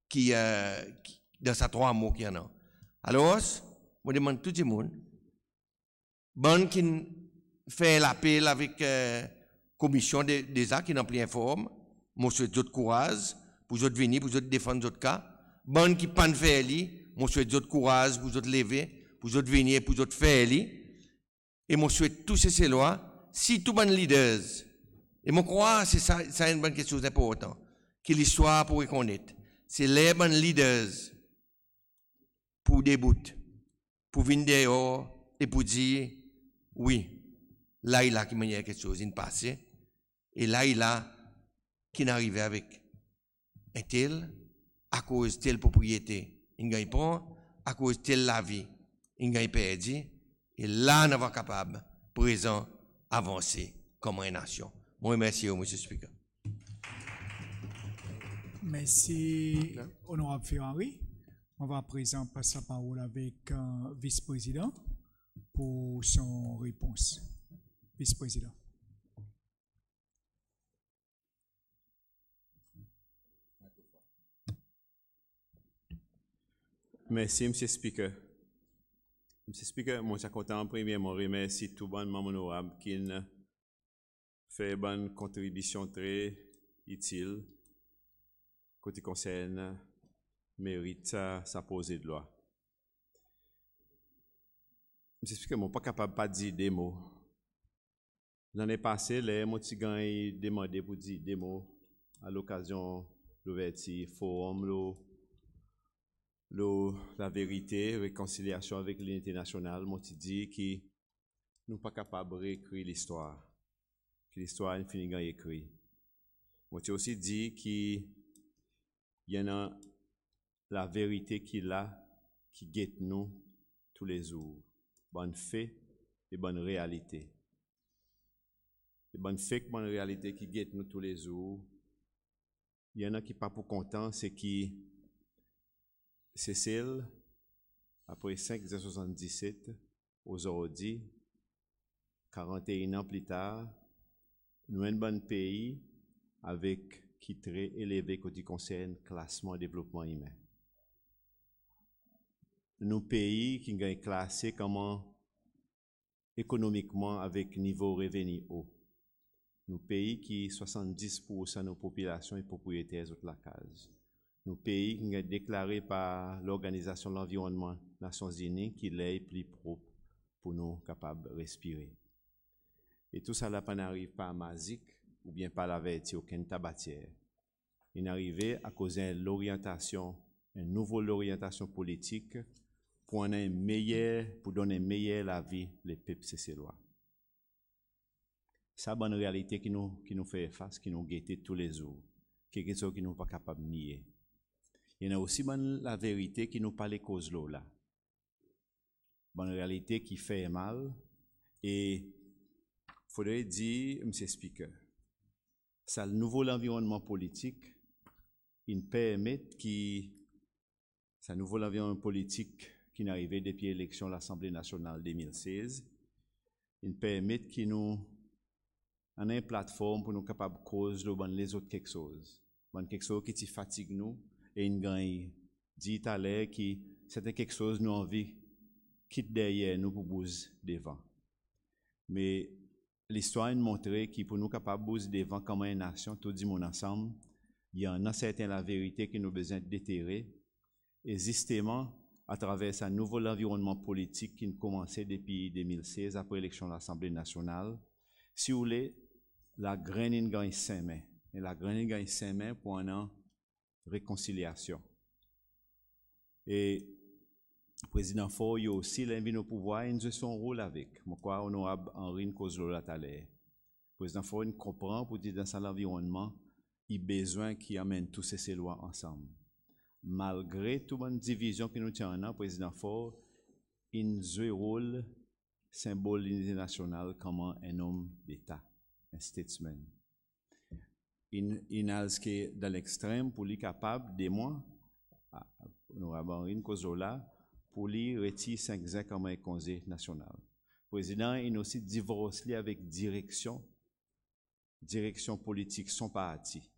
qui, euh, dans ces trois mots qu'il y en a. Alors, je demande à tout le monde, bonne qui fait l'appel avec euh, commission des, actes qui n'en plus forme. Monsieur souhaite d'autres courage pour vous venir, pour vous défendre d'autres cas. Bonne qui pas faire lui. Mon souhaite d'autres courage pour vous lever, pour vous venir, pour vous faire li. Et monsieur souhaite tous ces lois, si tout bon leaders. Et mon que c'est ça, ça une bonne question importante. Que l'histoire pour connaître. C'est les bons leaders pour des pour venir dehors et pour dire oui, là il a qui manière quelque chose il passé, et là il a qui n'arrivait avec un tel, à cause de telle propriété, il n'a pas, à cause de telle la vie, il pas perdu, et là on va capable, présent, avancer comme une nation. Moi, merci, euh, M. Speaker. Merci, honorable Ferrari. On va présent passer la parole avec le euh, vice-président pour son réponse. Vice-président. Merci, M. Speaker. M. Speaker, je suis content, premièrement, remercier tout le monde honorable qui a fait une contribution très utile côté concerne mérite sa, sa posée de loi. Je que je ne suis pas capable de dire des mots. L'année passée, les motigans demandé pour dire des mots à l'occasion de l'ouverture forum, de la vérité, la réconciliation avec l'unité nationale. Je dit que nous pas capable de réécrire l'histoire, que l'histoire est finie écrite. Je dis aussi qu'il y a la vérité qui est là, qui guette nous tous les jours bonne fait et bonne réalité. Et bonne fée et bonne réalité qui guettent nous tous les jours. Il y en a qui pas pour content, c'est qui Cécile, après 5,77, aujourd'hui, 41 ans plus tard, nous avons un bon pays avec qui très élevé quand concerne classement et développement humain pays qui ki gen klasè kaman ekonomikman avèk nivou revenu haut, Nou pays qui 70% de nos populations e propriétaires de la case, pays qui qui ki déclarés par l'Organisation de l'Environnement Nations qui ki plus propre pour nous, capables de respirer. Et tout ça n'arrive pas à pa mazik ou bien à la veti tabatière. Tabatière. Il à a kozen l'orientasyon, un nouvelle orientation politique pour meilleur, pour donner meilleur la vie les peuples cécélois. C'est la bonne réalité qui nous, qui nous fait face, qui nous guette tous les jours, quelque chose qui nous pas capable de nier. Il y a aussi la vérité qui nous parle cause l'eau là. Bonne réalité qui fait mal et faudrait dire, Monsieur Speaker, ça le nouveau l'environnement politique, il permet qui, ça nouveau l'environnement politique qui est arrivé depuis l'élection de l'Assemblée nationale 2016. Il permet qui nous en une plateforme pour nous capables de causer les autres quelque chose. quelque chose qui fatigue nous et nous gagne. Dit à l'heure que c'était quelque chose nous envie quitte derrière nous pour bouger devant. Mais l'histoire nous montre que pour nous capables de bouger devant comme une nation, tout dit mon ensemble, il y en a certains la vérité que nous besoin de déterrer. Et à travers un nouveau environnement politique qui commençait depuis 2016 après l'élection de l'Assemblée nationale. Si vous voulez, la graine gagne 5 mains. Et la graine gagne 5 mains pour un réconciliation. Et le président Faure, il aussi l'invité au pouvoir et nous son rôle avec. Je crois honorable Henri Nkozlola Latale. Le président Faure comprend pour dire dans son environnement, il a besoin qu'il amène tous ces lois ensemble malgré toute bonne division qui nous tient le président Ford, il joue un rôle symbole l'unité nationale comme un homme d'État, un statesman. Il, a dans l'extrême pour lui capable, des mois, nous avons une cause là, pour lui retirer 5 ans comme un conseil national. Le président, il aussi divorcé avec direction, direction politique, son parti,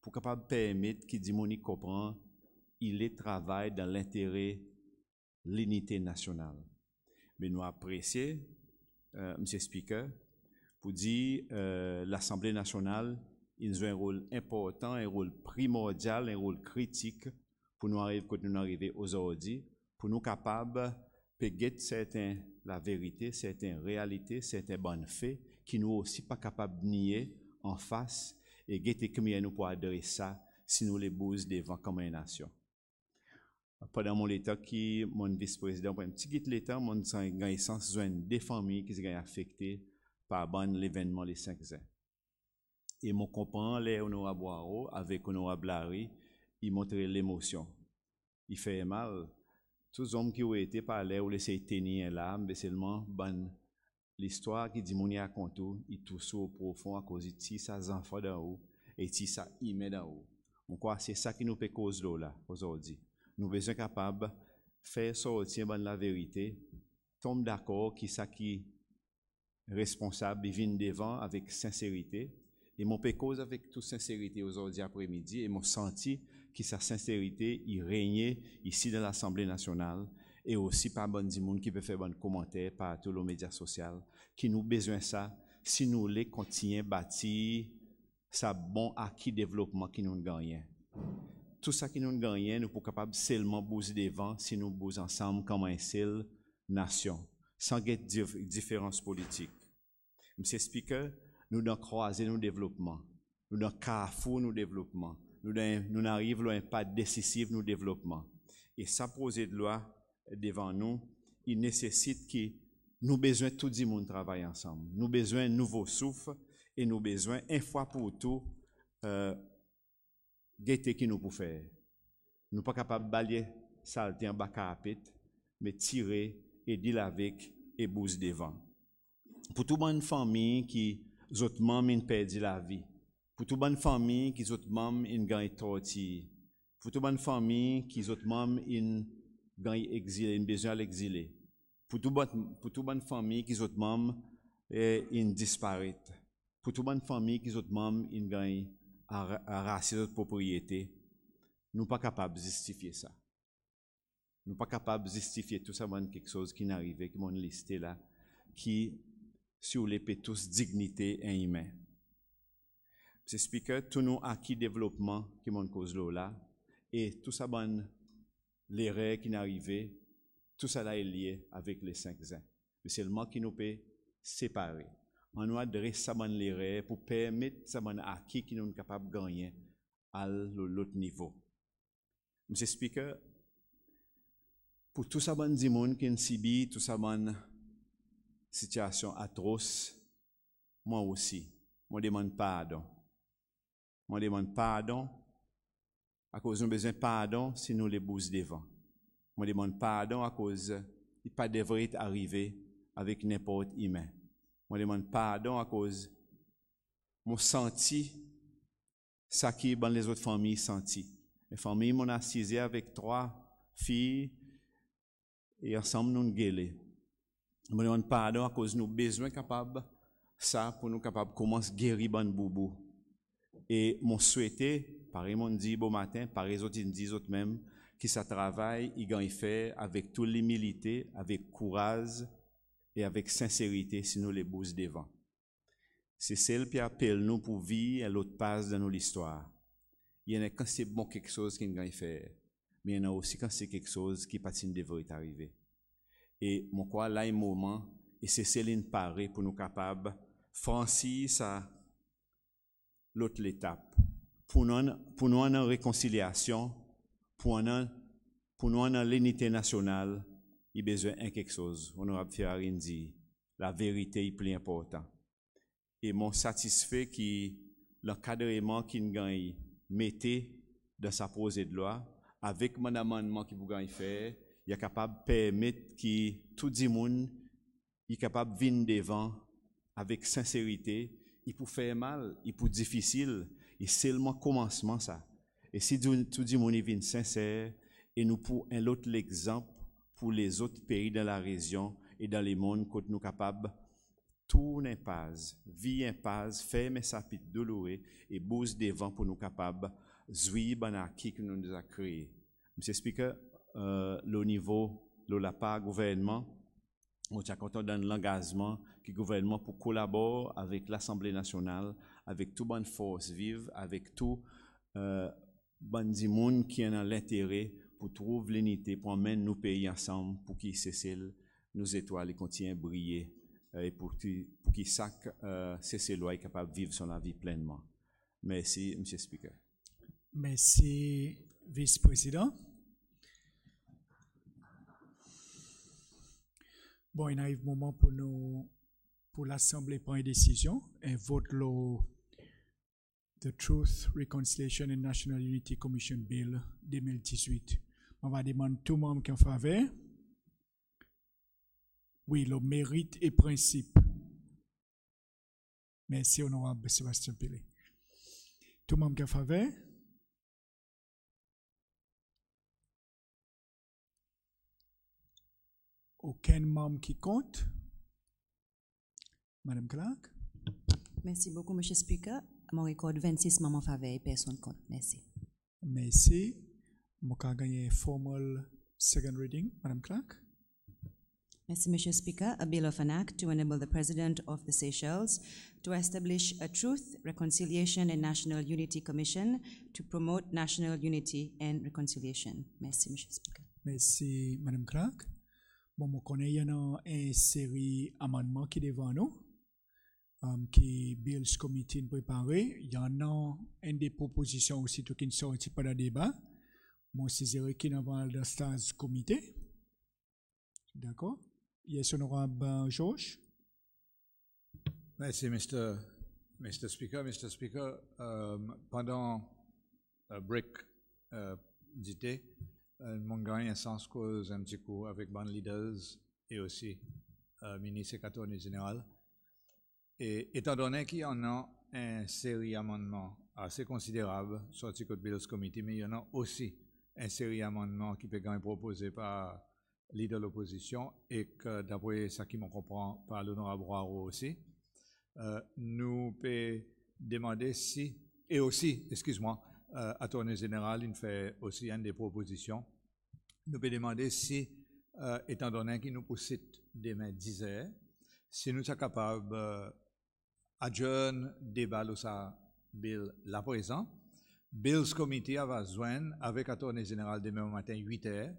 pour capable permettre qu'il dit comprend il les travaille dans l'intérêt l'unité nationale. Mais nous apprécions, M. Speaker, pour dire euh, l'Assemblée nationale, ils joue un rôle important, un rôle primordial, un rôle critique pour nous arriver, quand nous arrivons aujourd'hui, pour nous capables de guetter la vérité, certaines réalité, certains bonne faits qui nous aussi pas capables de nier en face et guetter comment nous pour adresser ça si nous les bousons devant comme une nation pendant mon état qui mon vice-président pour un petit guide l'état mon gagne sans besoin des familles qui été affectées par l'événement les 5 ans et mon compagnon, les honora avec honorable blari il montrait l'émotion il fait mal tous hommes qui ont été par l'air ou laissaient tenir l'âme mais seulement l'histoire qui dit mon à ils il touche au profond à cause de ça enfants d'en haut et si ça y met d'en haut on que c'est ça qui nous fait cause là aujourd'hui nous besoin de faire sortir la vérité, tombe d'accord qui ça qui responsable venir devant avec sincérité et mon pécose avec toute sincérité aujourd'hui après-midi et mon senti que sa sincérité y régnait ici dans l'Assemblée nationale et aussi par bon monde qui peut faire bon commentaire par tous les médias sociaux qui nous besoin ça si nous les à bâtir sa bon acquis développement qui nous gagné tout ça qui nous gagne, nous sommes capables seulement bouger devant si nous bougeons ensemble comme une seule nation, sans différence politique. Monsieur Speaker, nous devons croiser nos développements, nous devons carrefour nos développements, nous devons arriver à un pas décisif nos développements. Et ça poser de loi devant nous, il nécessite que nous besoin tout le monde travailler ensemble. Nous besoin nouveau souffle et nous besoin une fois pour tout euh, qui nous pour faire. Nous pas capables de balayer saleté en bas mais tirer et deal avec et bouse devant. Pour toute bonne famille qui autres a perdu la vie, pour toute bonne famille qui autres a une pour toute bonne famille qui a une gagne e besoin l'exilé. Pour toute bonne pour toute bonne famille qui a et eh, Pour toute bonne famille qui a une à, à notre de propriété, nous pas capables de justifier ça. Nous pas capables de justifier tout ça, quelque chose qui n'arrivait, qui m'ont listé là, qui, sur l'épée, tous dignité et humain. C'est speaker, tout nous acquis développement qui m'ont cause là, et tout ça, bon, l'erreur qui n'arrivait, tout ça là est lié avec les cinq ans. Mais c'est le qui nous peut séparer on nous adresse ça pour permettre à qui qui nous capables de gagner à l'autre niveau. Monsieur le Speaker, pour tout sa gens qui ont tout toutes situation atroce, moi aussi, moi demande pardon. Moi demande pardon à cause nous besoin pardon si nous les bousses devant. Moi demande pardon à cause il pas devrait arriver avec n'importe humain. Je demande pardon à cause de senti, ce qui les autres familles senti. Les familles m'ont assis avec trois filles et ensemble nous guérir. Je demande pardon à cause de nos besoins capables, ça pour nous capables commence commencer à guérir les boubou. Et mon souhaité, par mon dit bon matin, par les autres, ils disent autres même, qui ça travaille, ils gagnent fait avec toute l'humilité, avec courage, et avec sincérité si nous les bousses devant. C'est celle qui appelle nous pour vivre à l'autre passe dans notre histoire. Il y en a quand c'est bon quelque chose qui nous faire, mais il y en a aussi quand c'est quelque chose qui patine devrait arriver. Et mon quoi là un moment, et c'est celle qui paraît pour nous capables, Francis à l'autre étape, pour nous, pour nous en réconciliation, pour nous, pour nous en l'unité nationale, il besoin de quelque chose. Honorable a dit, la vérité est plus importante. Et mon satisfait qui, l'encadrement qui gagne, mettez dans sa posée de loi, avec mon amendement qui vous gagne faire, il est capable de permettre que tout le monde est capable de venir devant avec sincérité. Il peut faire mal, il peut difficile, et seulement commencement ça. Et si tout le monde est sincère, et nous pour un autre l'exemple, pour les autres pays dans la région et dans les mondes que nous capables tourner en paz, vie en paz, ferme sa pite douloureuse et bouse des vents pour nous capables zui ben banaki que nous nous a créé. Monsieur Speaker, euh, le niveau, le du gouvernement, on est content d'un l'engagement que gouvernement pour collaborer avec l'Assemblée nationale, avec toute bonne force vive, avec tout euh, bon qui en l'intérêt pour trouver l'unité, pour emmener nos pays ensemble, pour qu'ils cessent nos étoiles et continuent à briller, euh, et pour, pour qu'ils sachent euh, lois et capable de vivre son vie pleinement. Merci, M. Speaker. Merci, vice-président. Bon, il arrive le moment pour nous, pour l'Assemblée prendre une décision, et vote le The Truth, Reconciliation and National Unity Commission Bill 2018. On va demander tout le monde qui en faveur. Oui, le mérite et principe. Merci, honorable Sébastien Pelé. Tout le monde qui en faveur. Aucun membre qui compte. Madame Clark. Merci beaucoup, Monsieur Speaker. Mon record 26 membres en faveur et personne compte. Merci. Merci mo formal second reading madame Clark Merci, Monsieur Speaker. A Bill of an Act to enable the President of the Seychelles to establish a Truth, Reconciliation and National Unity Commission to promote national unity and reconciliation. Merci, Monsieur Speaker. Merci, Madame Clark. Bon, on connaît, il y a une série d'amendements qui devant nous, um, qui Bill's Committee préparé. Il y en a une des propositions aussi qui ne sortit pas débat c'est Zereki dans le stade du comité. D'accord a-t-il Y Yes, Honorable George. Merci, Mr. Mr. Speaker. Mr. Speaker, euh, pendant le break euh, d'été, euh, mon grand sens cause un petit coup avec band leaders et aussi le euh, ministre et attorney général. Et étant donné qu'il y en a une série d'amendements assez considérables sur de Bills Committee, mais il y en a aussi un sérieux amendement qui peut être proposé par leader de l'opposition et que d'après ce qui m'en comprend par l'honorable Roiro aussi, euh, nous peut demander si, et aussi, excuse-moi, à euh, tournée général, il fait aussi une des propositions, nous peut demander si, euh, étant donné qu'il nous possède demain 10 heures, si nous sommes capables euh, à jeune débat ça bill la présent Bill's Committee a besoin, avec tournée général demain matin, 8 h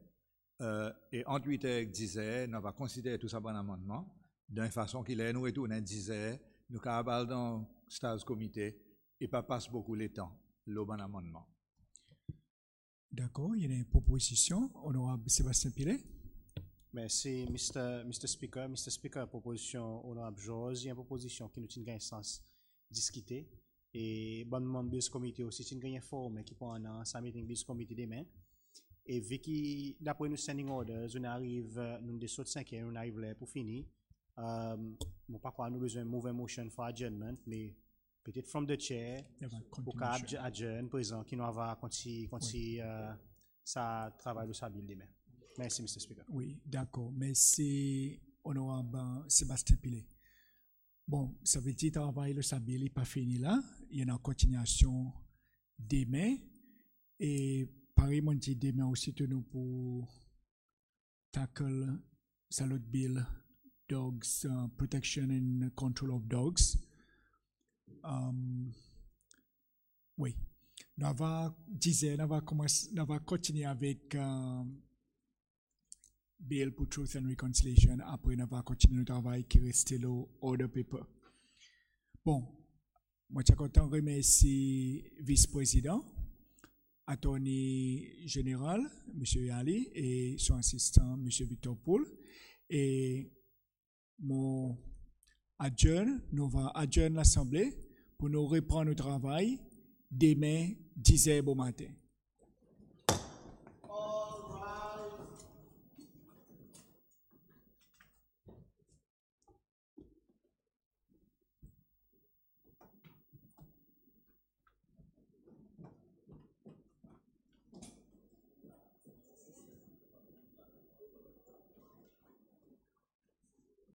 euh, et entre 8 h et 10 h on va considérer tout ça un amendement, d'une façon qu'il est, nous retourne à 10 h nous allons dans comité, et pas passe beaucoup de temps, le bon amendement. D'accord, il y a une proposition, honorable Sébastien Pilet. Merci, Mr. Mr. Speaker. Mr. Speaker, proposition honorable Jose, il y a une proposition qui nous tient un sens discuter. E e et e um, bon membre le comité aussi c'est une forme qui prend un sa meeting du comité demain et vu que d'après nous standing orders on arrive nous sommes de 5 on arrive là pour finir ne sais pas quoi nous besoin move motion for adjournment mais peut-être from the chair pour qu'on adjourn présent qui nous va continuer continuer ça uh, travail de sa ville demain merci monsieur speaker oui d'accord merci honorable Sébastien Pilet Bon, ça veut dire travail le samedi n'est pas fini là. Il y en a une continuation demain. Et pareil, on dit demain aussi, nous pour tackle salut bill dogs, euh, protection and control of dogs. Um, oui, on va disait, nous va avec. Euh, Bill pour Truth and Reconciliation après n'avoir continué le travail qui restait là au de paper. Bon, moi je suis content de remercier vice-président, attorney général, M. Yali, et son assistant, M. Victor Poul, et mon adjoint, nous allons adjoindre l'Assemblée pour nous reprendre le travail demain 10h au matin.